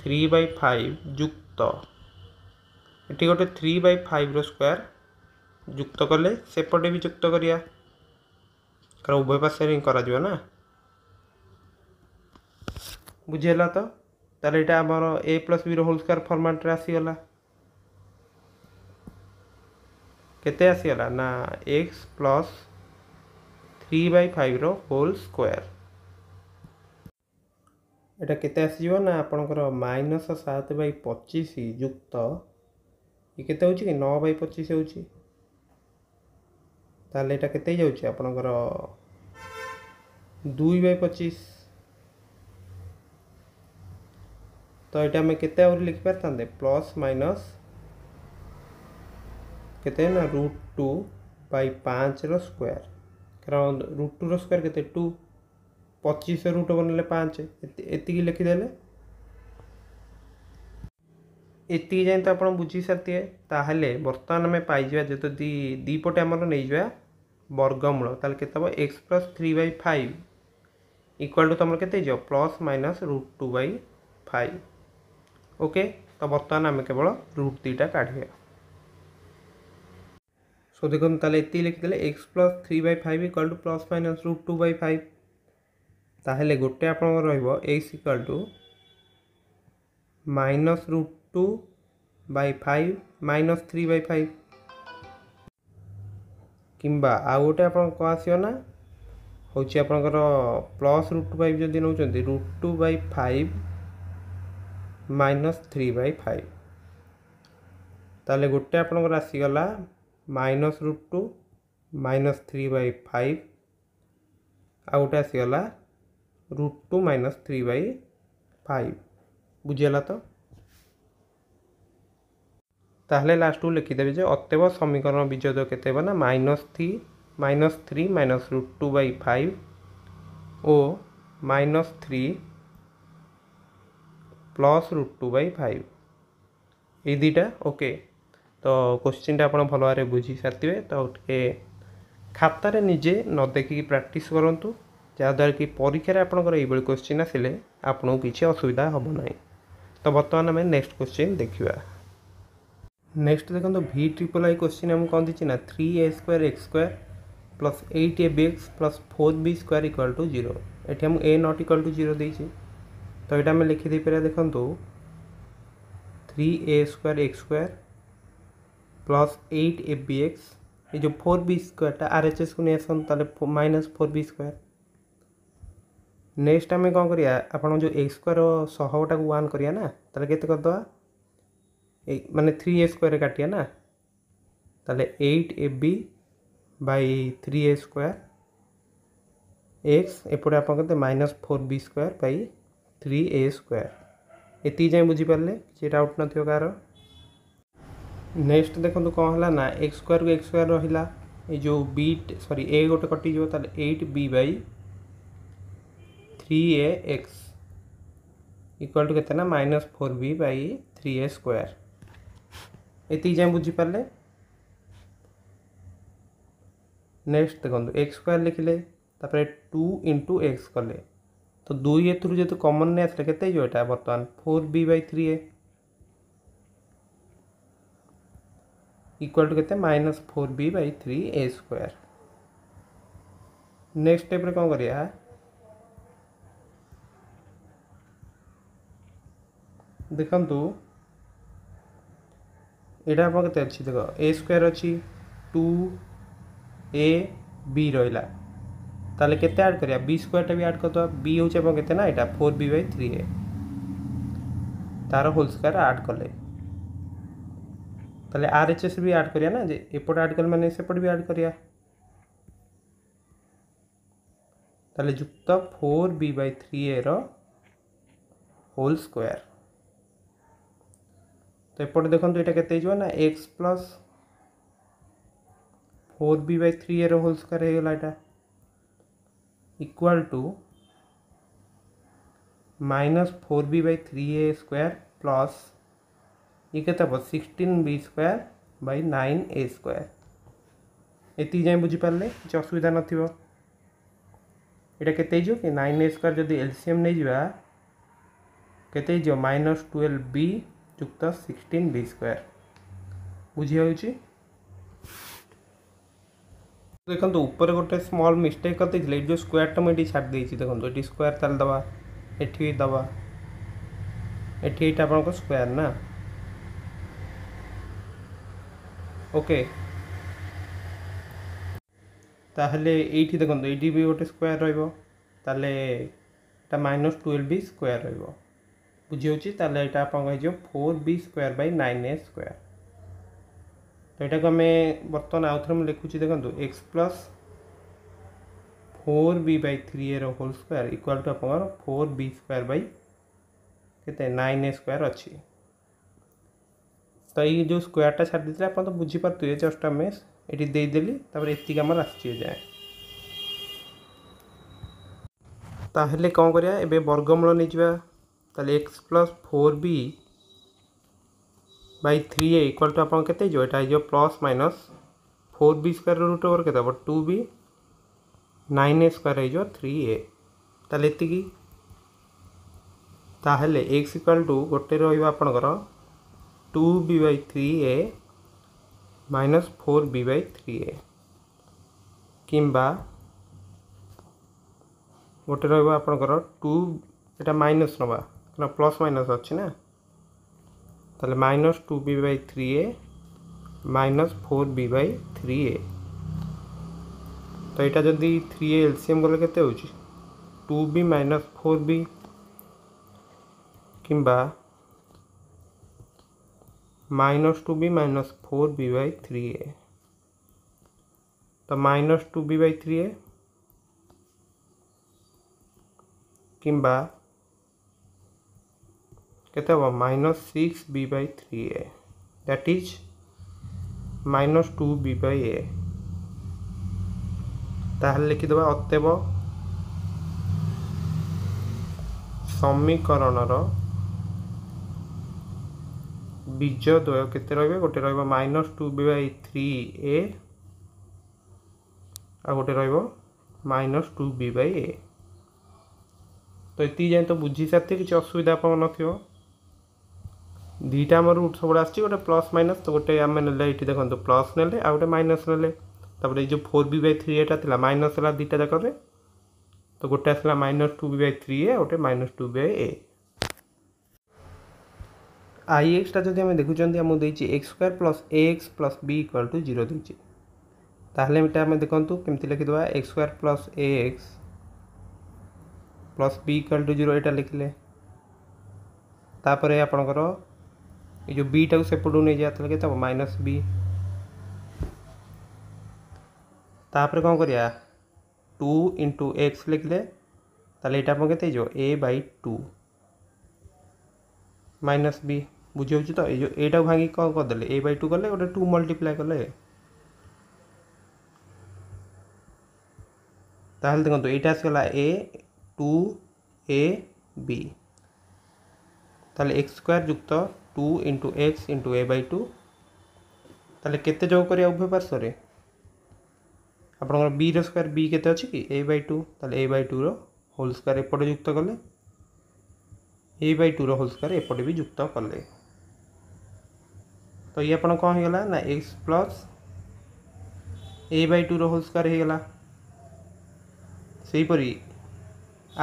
Speaker 1: three by five যুক্ত এটি গোটে থ্রি বাই ফাইভ্র স্কোয়ার যুক্ত কলে সেপটে বি যুক্ত করিয়া କାରଣ ଉଭୟ ପାର୍ଶ୍ୱରେ କରାଯିବ ନା ବୁଝିହେଲା ତ ତାହେଲେ ଏଇଟା ଆମର ଏ ପ୍ଲସ୍ ବିର ହୋଲ୍ ସ୍କୋୟାର୍ ଫର୍ମାଟ୍ରେ ଆସିଗଲା କେତେ ଆସିଗଲା ନା ଏକ୍ସ ପ୍ଲସ୍ থ্রি বাই ফাইভর হোল স্কোয়ার এটা কেতে আসিব না আপনার মাইনস সাত বাই পঁচিশ যুক্ত ই কেতে হচ্ছে কি ন বাই পঁচিশ হচ্ছে ତାହେଲେ ଏଇଟା କେତେ ହେଇଯାଉଛି ଆପଣଙ୍କର ଦୁଇ ବାଇ ପଚିଶ ତ ଏଇଟା ଆମେ କେତେ ଆହୁରି ଲେଖିପାରିଥାନ୍ତେ ପ୍ଲସ୍ ମାଇନସ୍ କେତେ ନା ରୁଟ୍ ଟୁ ବାଇ ପାଞ୍ଚର ସ୍କୋୟାର କାରଣ ରୁଟ୍ ଟୁର ସ୍କୋୟାର କେତେ ଟୁ ପଚିଶ ରୁଟ୍ ବନେଇଲେ ପାଞ୍ଚ ଏତିକି ଲେଖିଦେଲେ एति जाए तो आप बुझी सारी ताल बर्तमान आम पाई जो दी दीपटे आम नहीं जाए वर्गमूल तेल के x plus three by five equal to तुम के plus minus root two by five okay तो बर्तमान आम केवल रुट दीटा का सो देखो ताले ये लिखी थे x plus three by five equal to plus minus root two by five ताल गोटे आप रक्स two minus root two by five minus three by five কিংবা ଆଉ ଗୋଟେ ଆପଣ କ'ଣ ଆସିବ ନା ହେଉଛି ଆପଣଙ୍କର ପ୍ଲସ୍ ରୁଟ୍ ଟୁ ଫାଇଭ୍ ଯଦି ନେଉଛନ୍ତି root two by five minus three by five ତାହେଲେ ଗୋଟେ ଆପଣଙ୍କର ଆସିଗଲା minus root two minus three by five ଆଉ ଗୋଟେ ଆସିଗଲା root two minus three by five ବୁଝିଗଲା ତ তাহলে লাস্ট টু লিখি দে যে অতএব সমীকরণ বিজোত কত বনা -3 -3 - √2/5 ও -3 + √2/5 এই দুইটা ওকে তো क्वेश्चनটা আপন ফলোয়ার বুঝি সাথবে তো কে খাতারে নিজে ন দেখে কি প্র্যাকটিস করন্তু যাতে কি পরীক্ষায় আপন এর এই বল क्वेश्चन आसीলে আপনকে কিছে অসুবিধা হব নাই তো বতমান আমি নেক্সট क्वेश्चन देखिबा ନେକ୍ସଟ ଦେଖନ୍ତୁ ଭି ଟ୍ରିପଲ୍ ଆଇ କ୍ୱେଶ୍ଚିନ୍ ଆମକୁ କ'ଣ ଦେଇଛି ନା three a square x square plus eight a b X plus four b square equal to zero ଏଠି ଆମକୁ a not equal to zero ଦେଇଛି ତ ଏଇଟା ଆମେ ଲେଖିଦେଇପାରିବା ଦେଖନ୍ତୁ three a square x square plus eight a b x ଏ ଯେଉଁ ଫୋର୍ ବି ସ୍କୋୟାରଟା ଆର୍ ଏଚ୍ ଏସ୍କୁ ନେଇ ଆସନ୍ତୁ ତାହେଲେ minus four b square next ଆମେ କ'ଣ କରିବା ଆପଣ ଯେଉଁ ଏକ୍ସ ସ୍କୋୟାର ଶହଟାକୁ ୱାନ୍ କରିବା ନା ତାହେଲେ କେତେ କରିଦେବା मानने थ्री ए स्क्वयर काटिया ना तेल एट ए बी ब्री ए स्क्वयर एक्स एपटे आप minus four b square by three a square एत जाए बुझीपारे किसी डाउट न थो कार नेक्स्ट देखो कौन है ना एक्स स्क्वयर को एक्स स्क् रहा जो बी सरी ए गोटे कटिज eight b by three a x equal to के minus four b three a square जाए बुझीपारे नेक्स्ट देख एक्स स्क्वायर लिखले टू इंटु एक्स कले तो दुई ए थ्रु जेहतु कमन नहीं आसा के यहाँ बर्तमान four B by three a equal to के minus four B by three a square next step कौन कर देखता यहाँ आप देख ए स्क्वयर अच्छी टू ए बी रहा तेल केड कर बी स्क्टा भी आड करद बी हूँ आप के four b by three a तार होल स्क् आड कले तेल आरएचएस भी आड करिया ना एपट आड कले मैंने सेपट भी आड करिया तेल युक्त four B by three a whole square तो एपट देखो तो ये के x plus four B by three एर होल स्क्वयर होगा equal to minus four B by three a square plus ये के sixteen b square by nine a square एति जाए बुझिपारे कि असुविधा नटा के नाइन ए स्क्वयर जब एलसीयम नहीं जाते माइनस ट्वेल्व बी ଯୁକ୍ତ ସିକ୍ସଟିନ୍ ଭି ସ୍କୋୟାର ବୁଝିଯାଉଛି ଦେଖନ୍ତୁ ଉପରେ ଗୋଟେ ସ୍ମଲ୍ ମିଷ୍ଟେକ୍ କରିଦେଇଥିଲେ ଏଠି ଯେଉଁ ସ୍କୋୟାରଟା ମୁଁ ଏଠି ଛାଡ଼ି ଦେଇଛି ଦେଖନ୍ତୁ ଏଠି ସ୍କୋୟାର ତାହେଲେ ଦେବା ଏଠି ବି ଦେବା ଏଠି ଏଇଟା ଆପଣଙ୍କ ସ୍କୋୟାର ନା ଓକେ ତାହେଲେ ଏଇଠି ଦେଖନ୍ତୁ ଏଇଠି ବି ଗୋଟେ ସ୍କୋୟାର ରହିବ ତାହେଲେ এটা মাইনস টুয়েলভ বি স্কোয়ার রহব বুঝিয়েছি তাহলে এটা আপনার হয়ে four b square by nine a square তো এটাকে আমি বর্তমান আউথরে মু লিখুছি দেখুন x plus four b by three এর হোল স্কোয়ার ইকুয়াল টু আপনার ফোর বি স্কোয়ার বাই কেতে নাইন এ স্কোয়ার অছি তো এই যে স্কোয়ারটা ছাড়ি দিয়েছিল আপনার তো বুঝিপারে জস্ট আমি এটি দিয়েদেলি তারপরে এতিক আমার আসছে যায় তাহলে কম করা এবে বর্গমূল নিয়ে যা x plus four B by three a equal to आपत जो plus minus four b square root over के to b nine a square हो थ्री ए तेल ये एक्स इक्वाल टू गोटे रपणकर two B by three A minus four B by three a कि गोटे रपणकर टू यहाँ माइनस नवा ना प्लस माइनस अच्छे ना तो minus two B by three A minus four B by three A तो यहाँ जदि थ्री ए एलसीयम गल के to B minus four B कि minus two B minus four B by three A तो minus two B by three A किंबा କେତେ ହେବ minus six B by three A that is minus two B by A ତାହେଲେ ଲେଖିଦେବା ଅତେବ ସମୀକରଣର ବୀଜ ଦ୍ୱୟ କେତେ ରହିବେ ଗୋଟେ ରହିବ minus two B by three A ଆଉ ଗୋଟେ ରହିବ minus two B by A ତ ଏତିକି ଯାଏଁ ତ ବୁଝିସାରିଥିବେ କିଛି ଅସୁବିଧା ଆପଣଙ୍କ ନଥିବ দুইটা আমার রুট সবুজ আসছে গোটে প্লস মাইনস তো গোটে আমি নেলে এটি দেখুন প্লস নেলে আর গোটে মাইনস নেলে তাপরে এই যে ফোর বি বাই থ্রি এটা লা মাইনস হল দুইটা যাকরে তো গোটে আসলা minus two B by three A গোটে minus two B by A আই এক্সটা যদি আমি দেখুছেন আমি দিয়েছি X square plus A X plus B equal to zero দিয়েছি তাহলে এটা আমি দেখুন কেমতি লিখিদেবা X square plus A X plus B equal to zero এটা লিখলে তাপরে আপনার जो बी टक से पढ़ू नहीं जाता लगे माइनस बी तापर कौन कर टू इंटु एक्स लिखले ताल ये आप कहते जो A by two minus B बुझे तो ये जो एटा भांगी कौन करदे ए बै टू कले गोटे टू मल्टीप्लाय कले देखो ये आसगला ए टू ए बी ताल एक्स स्क्वायर जुक्त two into x into A by two तेल के कर उभय पार्श्वर आपर बी बी के अच्छी ए बै टू तेल ए बै टूर होल स्क् एपटे युक्त कले ए बै टूर होल स्क् एपटे भी युक्त कले तो ये आपड़ कौन ना x plus A by two whole square से हीपरी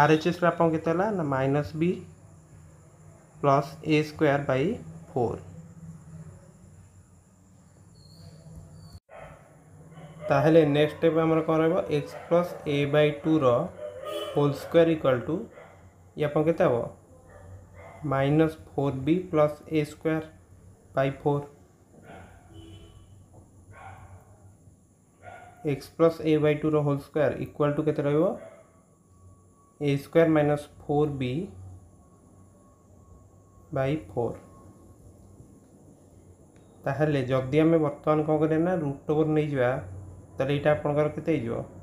Speaker 1: आर एच एस आप minus B plus A square by four ताल नेक्स्ट स्टेप आम कौन रहा X plus A by two whole square equal to यहाँ के minus four B plus A square by four X plus A by two whole square equal to के square minus four B बोर ताल जदि आम बर्तमान कौन करें रुट ओवर नहीं जावा तेल ये आप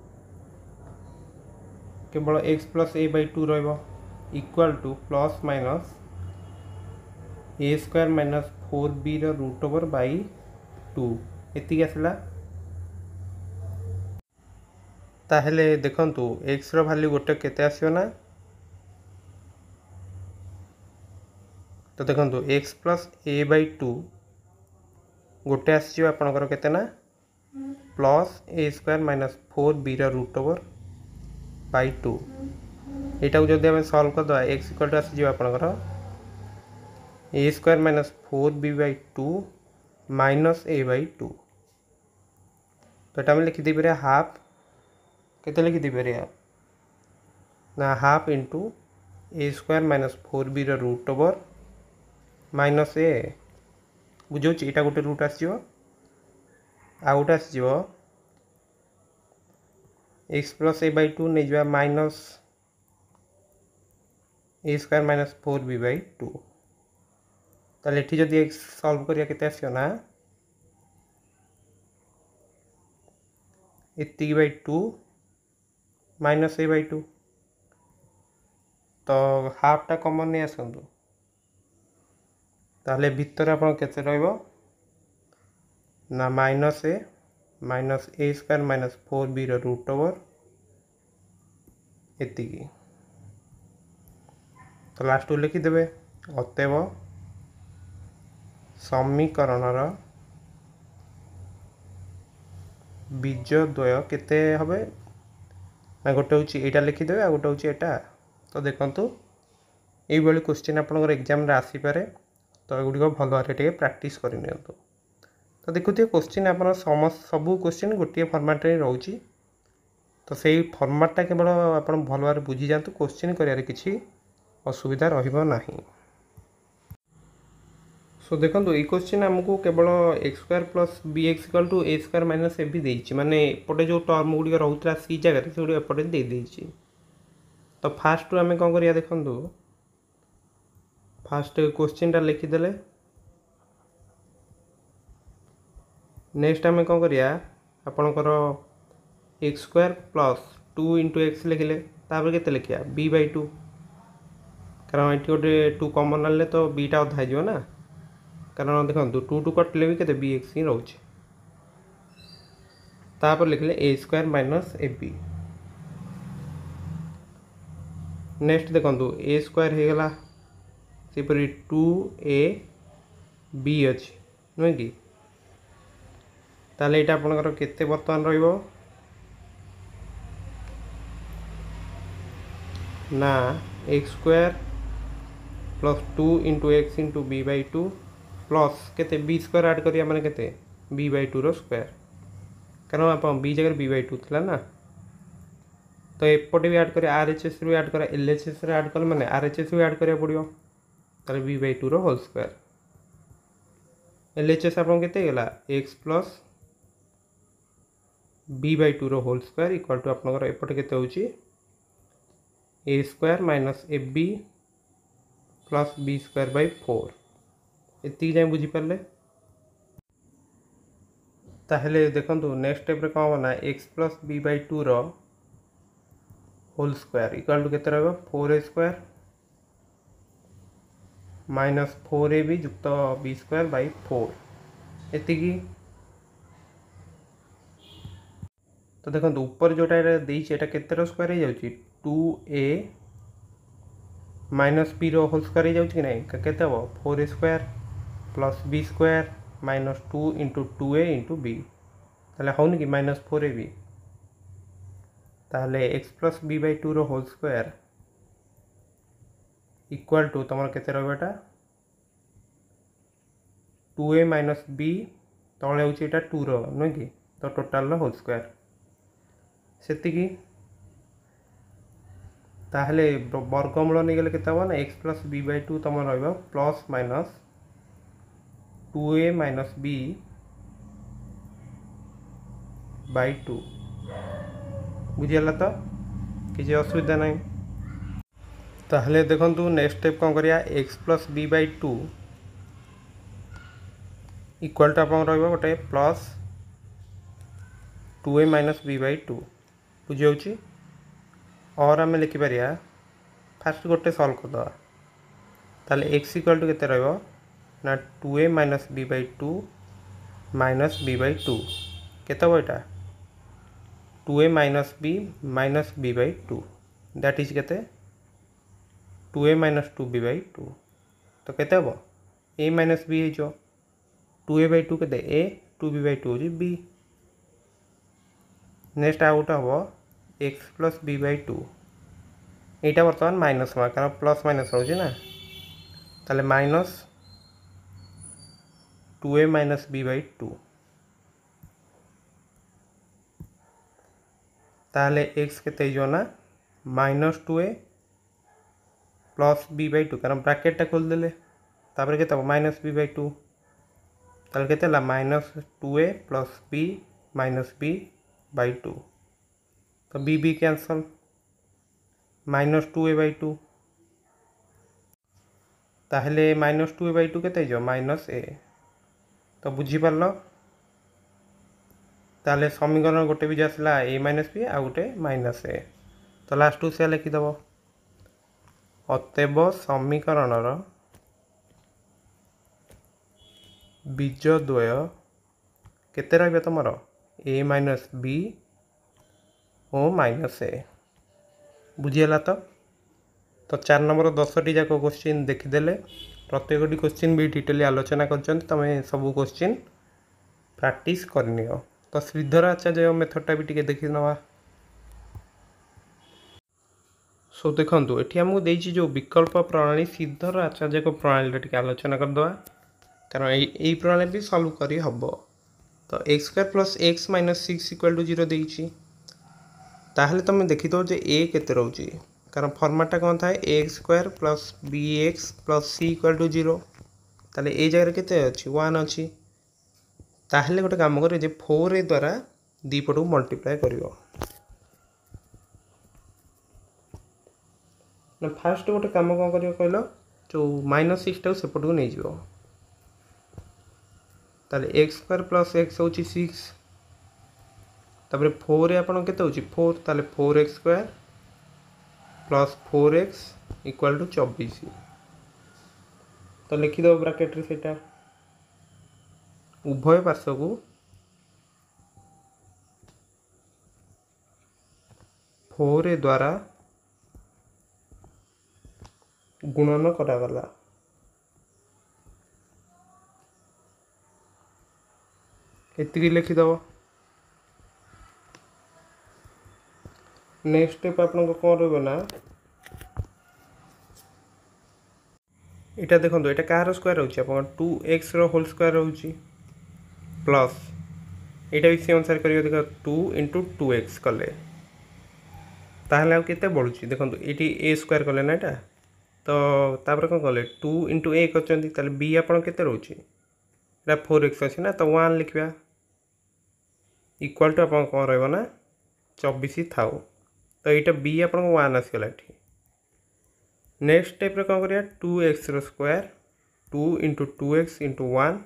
Speaker 1: केवल X plus A by two equal to plus minus A square minus four B root over by two एति आसला ताल देखु एक्स रैल्यू गोटे के आसना तो देखो x plus A by two गोटे आपणकर के plus A square minus four B root over by two यू जब आम सल्व करदे एक्स इक्वल टू आसीज आपणकर A square minus four B by two minus A by two तो यहाँ आम लिखिदे पार हाफ के लिखिदेपर ना half into A square minus four B root over minus A बुझे यहाँ गोटे रुट आस गोटे आस x plus A by two नहीं जा minus A square minus four B by two ताल ये जदि एक्स सल्व करा के आसना इतनी by two minus A by two तो हाफ्टा कमन नहीं आसतु ତାହେଲେ ଭିତରେ ଆପଣ କେତେ ରହିବ ନା minus A minus A square minus four ବିର ରୁଟ୍ ଓଭର୍ ଏତିକି ତ ଲାଷ୍ଟକୁ ଲେଖିଦେବେ ଅତେବ ସମୀକରଣର ବୀଜଦ୍ୱୟ କେତେ হবে ନା ଗୋଟେ ହେଉଛି ଏଇଟା ଲେଖିଦେବେ ଆଉ ଗୋଟେ ହେଉଛି ଏଇଟା ତ ଦେଖନ୍ତୁ এইভাবে কোশ্চেন আপনার এক্সামে আসিপরে ତ ଏଗୁଡ଼ିକ ଭଲ ଭାବରେ ଟିକେ ପ୍ରାକ୍ଟିସ୍ କରିନିଅନ୍ତୁ ତ ଦେଖୁଥିବେ କୋଶ୍ଚିନ୍ ଆପଣ ସମସ୍ତ ସବୁ କୋଶ୍ଚିନ୍ ଗୋଟିଏ ଫର୍ମାଟ୍ରେ ରହୁଛି ତ ସେଇ ଫର୍ମାଟ୍ଟା କେବଳ ଆପଣ ଭଲ ଭାବରେ ବୁଝିଯାଆନ୍ତୁ କୋଶ୍ଚିନ୍ କରିବାରେ କିଛି ଅସୁବିଧା ରହିବ ନାହିଁ ସୋ ଦେଖନ୍ତୁ ଏଇ କୋଶ୍ଚିନ୍ ଆମକୁ କେବଳ X square plus B X equal to A square minus A B ଦେଇଛି ମାନେ ଏପଟେ ଯେଉଁ ଟର୍ମ ଗୁଡ଼ିକ ରହୁଥିଲା ସି ଜାଗାରେ ସେଗୁଡ଼ିକ ଏପଟେ ଦେଇଦେଇଛି ତ ଫାର୍ଷ୍ଟରୁ ଆମେ କ'ଣ କରିବା ଦେଖନ୍ତୁ फास्ट क्वेश्चन टा लिखिदे नेक्स्ट आम कौन कर आपणकर X square plus two into X लिखले तापर के लिखा बी बै टू कारण ये गोटे टू कमन आने तो बीटा अधा हो कारण देख टू टू कटले भी कैसे बी एक्स ही रोच लिखले A square minus A B next देखु ए स्क्वयर होगा ସେହିପରି ଟୁ ଏ ବି ଅଛି ନୁହେଁ କି ତାହେଲେ ଏଇଟା ଆପଣଙ୍କର କେତେ ବର୍ତ୍ତମାନ ରହିବ ନା X square plus two into X into B by two plus କେତେ ବି ସ୍କୋୟାର ଆଡ଼୍ କରିବା ମାନେ କେତେ ବି ବାଇ ଟୁର ସ୍କୋୟାର କାରଣ ଆପଣ ବି ଜାଗାରେ ବି ବାଇ ଟୁ ଥିଲା ନା ତ ଏପଟେ ବି ଆଡ଼୍ କରିବା ଆର୍ ଏଚ୍ ଏସ୍ରୁ ବି ଆଡ଼୍ କରିବା ଏଲ୍ ଏଚ୍ ଏସ୍ରେ ଆଡ଼୍ କଲେ ମାନେ R H S B add କରିବାକୁ ପଡ଼ିବ तर B by two whole square L H S आप के x plus B by two whole square equal to आप के A square minus A B plus B square by four एति जाए बुझीपारे ताहले देखो नेक्स्ट स्टेप कौन होना X plus B by two whole square equal to के four A square minus four A B जुक्त बी स्क्वायर बै फोर एति तो देखो तो ऊपर जोटा देटा के स्क्वयर हो जाए two A minus B whole square हो जाए कि के four A square plus B square minus two into two A into B तेल हो माइनस फोर ए बी तेल X plus B by two whole square equal to तुम के two A minus B तले हूँ यहाँ टूर नुह कि तो टोटाल होल स्क्वायर से ताहले वर्गमूल नहीं गले के x plus B by two तुम plus minus two A minus B by two बुझा तो किसी असुविधा नहीं ताल देखु नेक्स्ट स्टेप कौन कर X plus B by two equal to आप रहा गोटे plus two A minus B by two बुझी और आम लिखिपर फास्ट गोटे सल्व करद एक्स इक्वाल टू के ना two A minus B by two minus B by two के बटा two A minus B minus B by two that is के two A minus two B by two तो कहते हैं ए minus B है जो टू ए बाई टू कहते A two B by two हो बी नेक्स्ट आउट हम X plus B by two এইটা বর্তমান মাইনাস হওয়া কারণ প্লস মাইনাস রয়েছে না তাহলে minus two A minus B by two তাহলে এক্স কেতে যাও না minus two A plus B by two कारण ब्राकेटा खोलीदे के माइनस बी बै टू तेल के minus two A plus B minus B by two तो B B cancel minus two A by two ताल minus two A by two के minus A तो बुझिपार ताल समीकरण गोटे भी जो आसला ए माइनस बी आ गए माइनस ए तो लास्ट टू सी लिखिदेव ଅତେବ ସମୀକରଣର ବୀଜଦ୍ୱୟ କେତେ ରହିବ ତୁମର ଏ ମାଇନସ୍ ବି ଓ ମାଇନସ୍ ଏ ବୁଝିଗଲା ତ ତ ଚାରି ନମ୍ବର ଦଶଟି ଯାକ କୋଶ୍ଚିନ୍ ଦେଖିଦେଲେ ପ୍ରତ୍ୟେକଟି କୋଶ୍ଚିନ୍ ବି ଡିଟେଲି ଆଲୋଚନା କରିଛନ୍ତି ତୁମେ ସବୁ କୋଶ୍ଚିନ୍ ପ୍ରାକ୍ଟିସ୍ କରିନିଅ ତ ଶ୍ରୀଧର ଆଚାର୍ଯ୍ୟ ମେଥଡ଼ଟା ବି ଟିକେ ଦେଖିନେବା ସୋ ଦେଖନ୍ତୁ ଏଠି ଆମକୁ ଦେଇଛି ଯେଉଁ ବିକଳ୍ପ ପ୍ରଣାଳୀ ସିଦ୍ଧର ଆଚାର୍ଯ୍ୟଙ୍କ ପ୍ରଣାଳୀରେ ଟିକେ ଆଲୋଚନା କରିଦେବା କାରଣ ଏଇ ଏଇ ପ୍ରଣାଳୀ ବି ସଲ୍ଭ କରି ହେବ ତ X square plus X minus six equal to zero ଦେଇଛି ତାହେଲେ ତୁମେ ଦେଖିଦେବ ଯେ ଏ କେତେ ରହୁଛି କାରଣ ଫର୍ମାଟ୍ଟା କ'ଣ ଥାଏ A X square plus B X plus C equal to zero ତାହେଲେ ଏଇ ଜାଗାରେ କେତେ ଅଛି ୱାନ୍ ଅଛି ତାହେଲେ ଗୋଟେ କାମ କରିବ ଯେ ଫୋର୍ ଏ ଦ୍ୱାରା ଦୁଇ ପଟକୁ ମଲ୍ଟିପ୍ଲାଏ କରିବ फास्ट गोटे कम कौन कर जो माइनस सिक्सटा सेपट को नहीं जाए एक्स प्लस एक्स हो सिक्स तापर फोर आपत फोर तेल four X square plus four X equal to चबीश तो लिखिद ब्राकेट से उभय पार्श्व को फोर द्वारा ଗୁଣନ କରାଗଲା ଏତିକି ଲେଖିଦେବ ନେକ୍ସଟ ଷ୍ଟେପ୍ ଆପଣଙ୍କ କ'ଣ ରହିବ ନା ଏଇଟା ଦେଖନ୍ତୁ ଏଇଟା କାହାର ସ୍କୋୟାର ହେଉଛି ଆପଣ ଟୁ ଏକ୍ସର ହୋଲ୍ ସ୍କୋୟାର ହେଉଛି ପ୍ଲସ୍ ଏଇଟା ବି ସେ ଅନୁସାରେ କରିବ ଦେଖ ଟୁ ଇଣ୍ଟୁ ଟୁ ଏକ୍ସ କଲେ ତାହେଲେ ଆଉ କେତେ ବଢ଼ୁଛି ଦେଖନ୍ତୁ ଏଇଠି ଏ ସ୍କୋୟାର କଲେ ନା ଏଇଟା तो तापर कौन कले टू इंटू ए करते आपत रोचे फोर एक्स अच्छे ना तो वन लिखा इक्वाल टू आप कौन चबीश था तो यहाँ बी आप आसगला नेक्स्ट टाइप कौन कर टू एक्स रोयर two into two X into one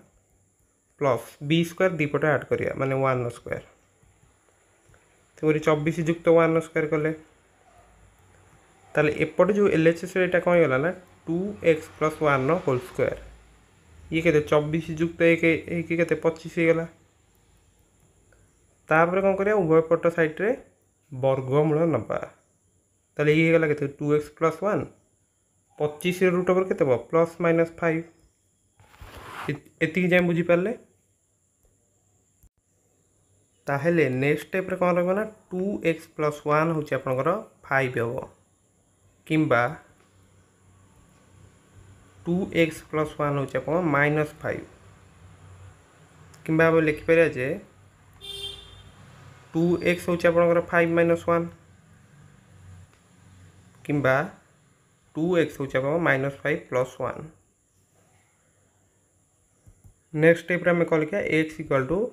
Speaker 1: plus B square दीपट एड करा मानने वन स्क्वयर तेरे चबिश जुक्त वन स्क्वयर कले तल एपोट जो एलएचएस रेटा कय होला 2x + 1 નો હોલ સ્ક્વેર ઈ કેતે 24 जुक्त एक एक केते 25 હે ગલા તાપર કોન કરિયા ઉબય પટ સાઈટ રે બર્ગમુલ નપા તલે ઈ હે ગલા કેતે 2x + 1 25 રે રૂટ ઓવર કેતે પ્લસ માઈનસ 5 ઈ થી જાય બુજી પરલે તાહેલે નેક્સ્ટ સ્ટેપ રે કોન લગોના 2x + 1 હોઉ છે આપણકો 5 હે હો कि टू एक्स प्लस वन हो माइनस फाइव किंबा लिखिपर जे टू एक्स हो फाइव माइनस वन कि टू एक्स हो minus five plus one next step आम कल क्या X equal to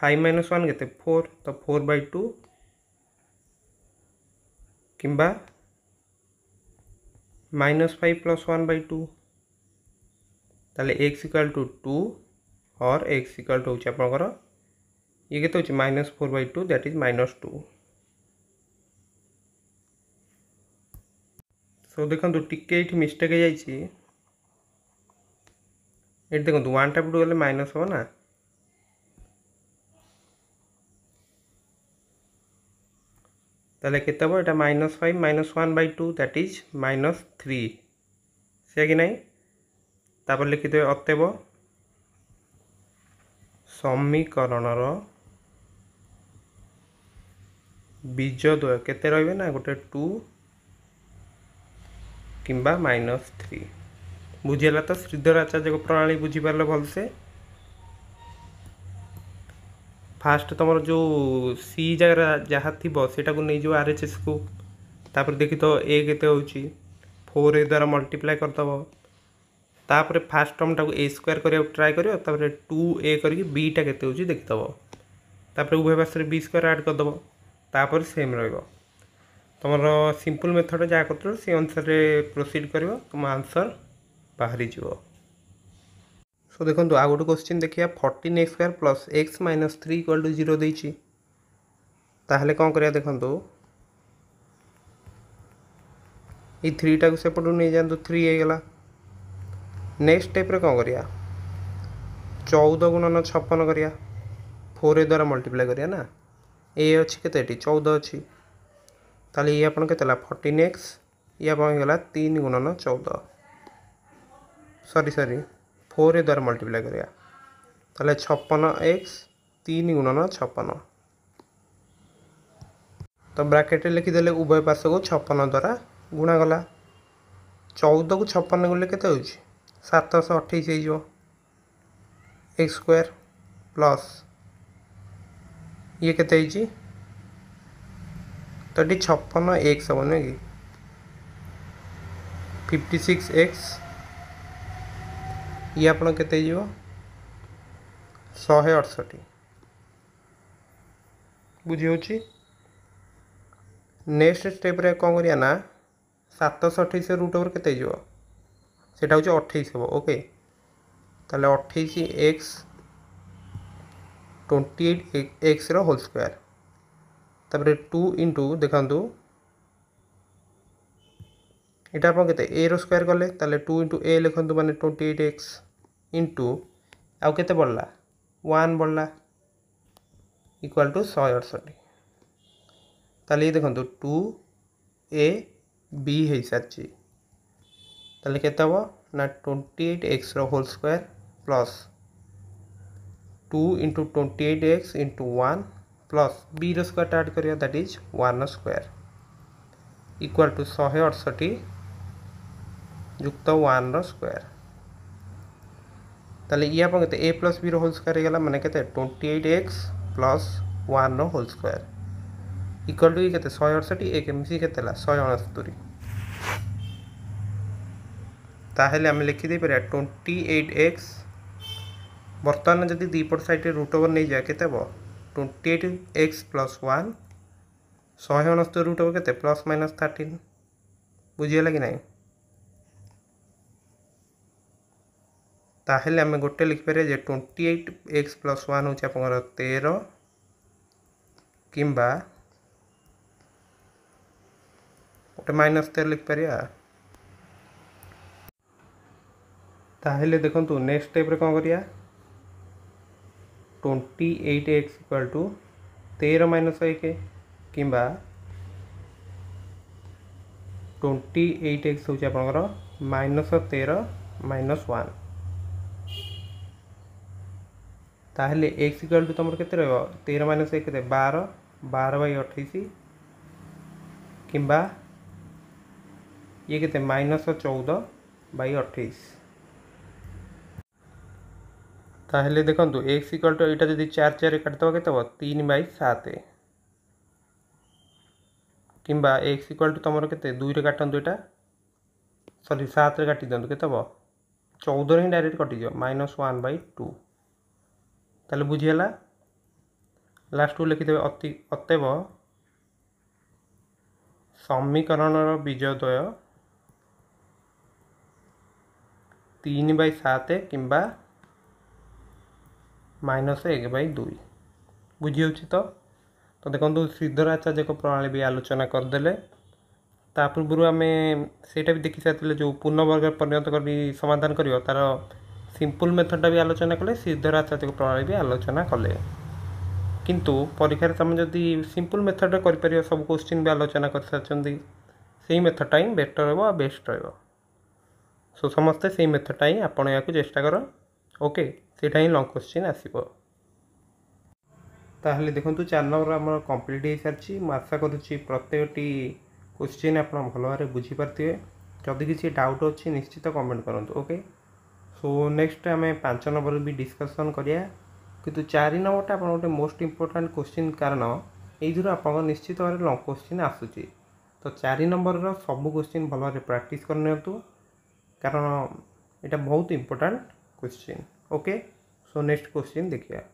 Speaker 1: five minus one के फोर तो फोर बै टू किंबा minus five plus one two तेल एक्स इक्वाल टू टू और एक्स इक्वाल टू हो आपंकर ये के minus four by two that is minus two so देखो टिके ये मिस्टेक हो जाए देखो वन टाइप टू गले माइनस हो ना তাহলে কেতে হবো এটা minus five minus one by two that is minus three সে কি নাই তারপর লিখিতে হবে অতএব সমীকরণর বীজদ্বয় কেতে রহবে না গোটে টু কিংবা মাইনাস থ্রি বুঝিগলা তো শ্রীধর আচার্য প্রণালী বুঝিপারল ভালসে ফার্স্ট তোমার ଯେଉଁ ସି ଜାଗା ଯାହା ଥିବ ସେଇଟାକୁ ନେଇଯିବ ଆର୍ ଏଚ୍ ଏସ୍କୁ ତାପରେ ଦେଖିଥିବ ଏ କେତେ ହେଉଛି ଫୋର୍ ଏ ଦ୍ୱାରା ମଲ୍ଟିପ୍ଲାଏ କରିଦେବ ତାପରେ ଫାର୍ଷ୍ଟ ଟର୍ମଟାକୁ ଏ ସ୍କୋୟାର୍ କରିବାକୁ ଟ୍ରାଏ କରିବ ତାପରେ ଟୁ ଏ କରିକି ବିଟା କେତେ ହେଉଛି ଦେଖିଦେବ ତାପରେ ଉଭୟ ପାର୍ଶ୍ୱରେ ବି ସ୍କୋୟାର୍ ଆଡ଼୍ କରିଦେବ ତାପରେ ସେମ୍ ରହିବ ତୁମର ସିମ୍ପଲ୍ ମେଥଡ଼ ଯାହା କରୁଥିଲ ସେ ଅନୁସାରେ ପ୍ରୋସିଡ଼ କରିବ ତୁମ ଆନ୍ସର୍ ବାହାରିଯିବ ସୋ ଦେଖନ୍ତୁ ଆଉ ଗୋଟେ କ୍ୱେଶ୍ଚିନ୍ ଦେଖିବା fourteen X square plus X minus three equal to zero ଦେଇଛି ତାହେଲେ କ'ଣ କରିବା ଦେଖନ୍ତୁ ଏଇ ଥ୍ରୀଟାକୁ ସେପଟକୁ ନେଇଯାଆନ୍ତୁ ଥ୍ରୀ ହେଇଗଲା ନେକ୍ସଟ ଷ୍ଟେପ୍ରେ କ'ଣ କରିବା ଚଉଦ ଗୁଣନ ଛପନ କରିବା ଫୋର୍ ଏ ଦ୍ୱାରା ମଲ୍ଟିପ୍ଲାଏ କରିବା ନା ଏ ଅଛି କେତେ ଏଠି ଚଉଦ ଅଛି ତାହେଲେ ଇଏ ଆପଣ କେତେ ହେଲା ଫର୍ଟିନ୍ ଏକ୍ସ ଇଏ ଆପଣ ହେଇଗଲା ତିନି ଗୁଣନ ଚଉଦ ସରି ସରି फोर ए द्वारा मल्टीप्लाई करेगा তাহলে छप्पन एक्स तीन गुणन छपन तो ब्राकेट लिखिदे उभय पार्श्व को छपन द्वारा गुणागला चौद को छप्पन गुले के सतश अठाईस हो एक्स प्लस ये के छपन तो छप्पन एक्स हम ना कि फिफ्टी सिक्स एक्स ଇଏ ଆପଣ କେତେ ହେଇଯିବ ଶହେ ଅଠଷଠି ବୁଝି ହେଉଛି ନେକ୍ସଟ ଷ୍ଟେପ୍ରେ କ'ଣ କରିବା ନା ସାତଶହ ଅଠେଇଶ ରୁଟ୍ ଓଭର୍ କେତେ ହେଇଯିବ ସେଇଟା ହେଉଛି ଅଠେଇଶ ହେବ ଓକେ ତାହେଲେ ଅଠେଇଶ ଏକ୍ସ ଟ୍ୱେଣ୍ଟି ଏଇଟ୍ ଏକ୍ସର ହୋଲ୍ ସ୍କୋୟାର୍ ତାପରେ ଟୁ ଇଣ୍ଟୁ ଦେଖନ୍ତୁ এটা আপনার কেতে এ র স্কোয়ার কলে তাহলে টু ইন্টু এ লিখতু মানে টোয়েন্টি এইট এক্স ଇଣ୍ଟୁ ଆଉ କେତେ ବଢ଼ିଲା ୱାନ୍ ବଢ଼ିଲା ଇକ୍ୱାଲ୍ ଟୁ ଶହେ ଅଠଷଠି ତାହେଲେ ଇଏ ଦେଖନ୍ତୁ ଟୁ ଏ ବି ହୋଇସାରିଛି ତାହେଲେ କେତେ ହେବ ନା ଟ୍ୱେଣ୍ଟି ଏଇଟ୍ ଏକ୍ସର whole square plus two into twenty eight X into one plus ବିର ସ୍କୋୟାର୍ଟା ଆଡ଼୍ କରିବା ଦ୍ୟାଟ୍ ଇଜ୍ ୱାନ୍ର ସ୍କୋୟାର୍ ଇକ୍ୱାଲ୍ ଟୁ ଶହେ ଅଠଷଠି ଯୁକ୍ତ ୱାନ୍ର ସ୍କୋୟାର୍ তাহলে ইয়া পাঙ্গতে এ প্লাস বির হোল স্কোয়ার হয়ে গেল মানে কেতে twenty eight X plus one whole square equal to কেতে শহে অড়ষঠি এক মিশি কেতে হল শহে অণস্তরি তাহলে আমি লিখিদেইপারা টোয়েন্টি এইট এক্স বর্তমান যদি দুইপট সাইডে রুট ওভর নিয়ে যা কেতে হব twenty eight X plus one শহে অণস্তরি রুট ওভর কেতে প্লাস মাইনাস থার্টিন বুঝিগলা কি না ताल आम गोटे लिखिपर जे twenty eight X plus one हूँ आप तेर कि गोटे माइनस तेर लिखिपर ताल देखु नेक्स्ट टाइप कौन कर twenty eight X equal to तेर माइनस एक कि ट्वेंटी एट एक्स हो माइनस तेर माइनस वा तेल एक्स इक्वाल टू तुम के तेर माइनस एक के बार बार बै अठाई किंबा ये के माइनस चौदह बै अठाई देखु एक्स इक्वाल टू यहाँ जी चार चार काटदे के तीन बै सात किंबा एक्स इक्वाल टू तुम के दुई काटतु यहाँ सरी सात काटिद के चौदह ही डायरेक्ट कटिज माइनस वाने बै टू ତାହେଲେ ବୁଝିଗଲା ଲାଷ୍ଟକୁ ଲେଖିଦେବେ ଅତି ଅତେବ ସମୀକରଣର ବିଜୟଦ୍ୱୟ ତିନି ବାଇ ସାତ କିମ୍ବା ମାଇନସ୍ ଏକ ବାଇ ଦୁଇ ବୁଝିହେଉଛି ତ ତ ଦେଖନ୍ତୁ ସିଦ୍ଧରାଚାର୍ଯ୍ୟଙ୍କ ପ୍ରଣାଳୀ ବି ଆଲୋଚନା କରିଦେଲେ ତା ପୂର୍ବରୁ ଆମେ ସେଇଟା ବି ଦେଖି ସାରିଥିଲେ ଯେଉଁ ପୂର୍ଣ୍ଣବର୍ଗ ପରିଣତ କରି ସମାଧାନ କରିବ ତା'ର ସିମ୍ପଲ୍ ମେଥଡ଼୍ଟା ବି ଆଲୋଚନା କଲେ ସିଦ୍ଧ ରାସାୟନିକ ପ୍ରଣାଳୀ ବି ଆଲୋଚନା କଲେ କିନ୍ତୁ ପରୀକ୍ଷାରେ ତୁମେ ଯଦି ସିମ୍ପଲ୍ ମେଥଡ଼୍ରେ କରିପାରିବ ସବୁ କୋଶ୍ଚିନ୍ ବି ଆଲୋଚନା କରିସାରିଛନ୍ତି ସେଇ ମେଥଡ଼୍ଟା ହିଁ ବେଟର୍ ହେବ ଆଉ ବେଷ୍ଟ ରହିବ ସୋ ସମସ୍ତେ ସେଇ ମେଥଡ଼୍ଟା ହିଁ ଆପଣେଇବାକୁ ଚେଷ୍ଟା କର ଓକେ ସେଇଟା ହିଁ ଲଙ୍ଗ୍ କୋଶ୍ଚିନ୍ ଆସିବ ତାହେଲେ ଦେଖନ୍ତୁ ଚାରି ନମ୍ବର ଆମର କମ୍ପ୍ଲିଟ୍ ହୋଇସାରିଛି ମୁଁ ଆଶା କରୁଛି ପ୍ରତ୍ୟେକଟି କୋଶ୍ଚିନ୍ ଆପଣ ଭଲ ଭାବରେ ବୁଝିପାରିଥିବେ ଯଦି କିଛି ଡାଉଟ୍ ଅଛି ନିଶ୍ଚିତ କମେଣ୍ଟ କରନ୍ତୁ ଓକେ ସୋ ନେକ୍ସଟ ଆମେ ପାଞ୍ଚ ନମ୍ବର ବି ଡିସ୍କସନ୍ କରିବା କିନ୍ତୁ ଚାରି ନମ୍ବରଟା ଆପଣ ଗୋଟେ ମୋଷ୍ଟ ଇମ୍ପୋର୍ଟାଣ୍ଟ କୋଶ୍ଚିନ୍ କାରଣ ଏଇଥିରୁ ଆପଣଙ୍କ ନିଶ୍ଚିତ ଭାବରେ ଲଙ୍ଗ କୋଶ୍ଚିନ୍ ଆସୁଛି ତ ଚାରି ନମ୍ବରର ସବୁ କୋଶ୍ଚିନ୍ ଭଲ ଭାବରେ ପ୍ରାକ୍ଟିସ୍ କରିନିଅନ୍ତୁ କାରଣ ଏଇଟା ବହୁତ important question okay so next question ଦେଖିବା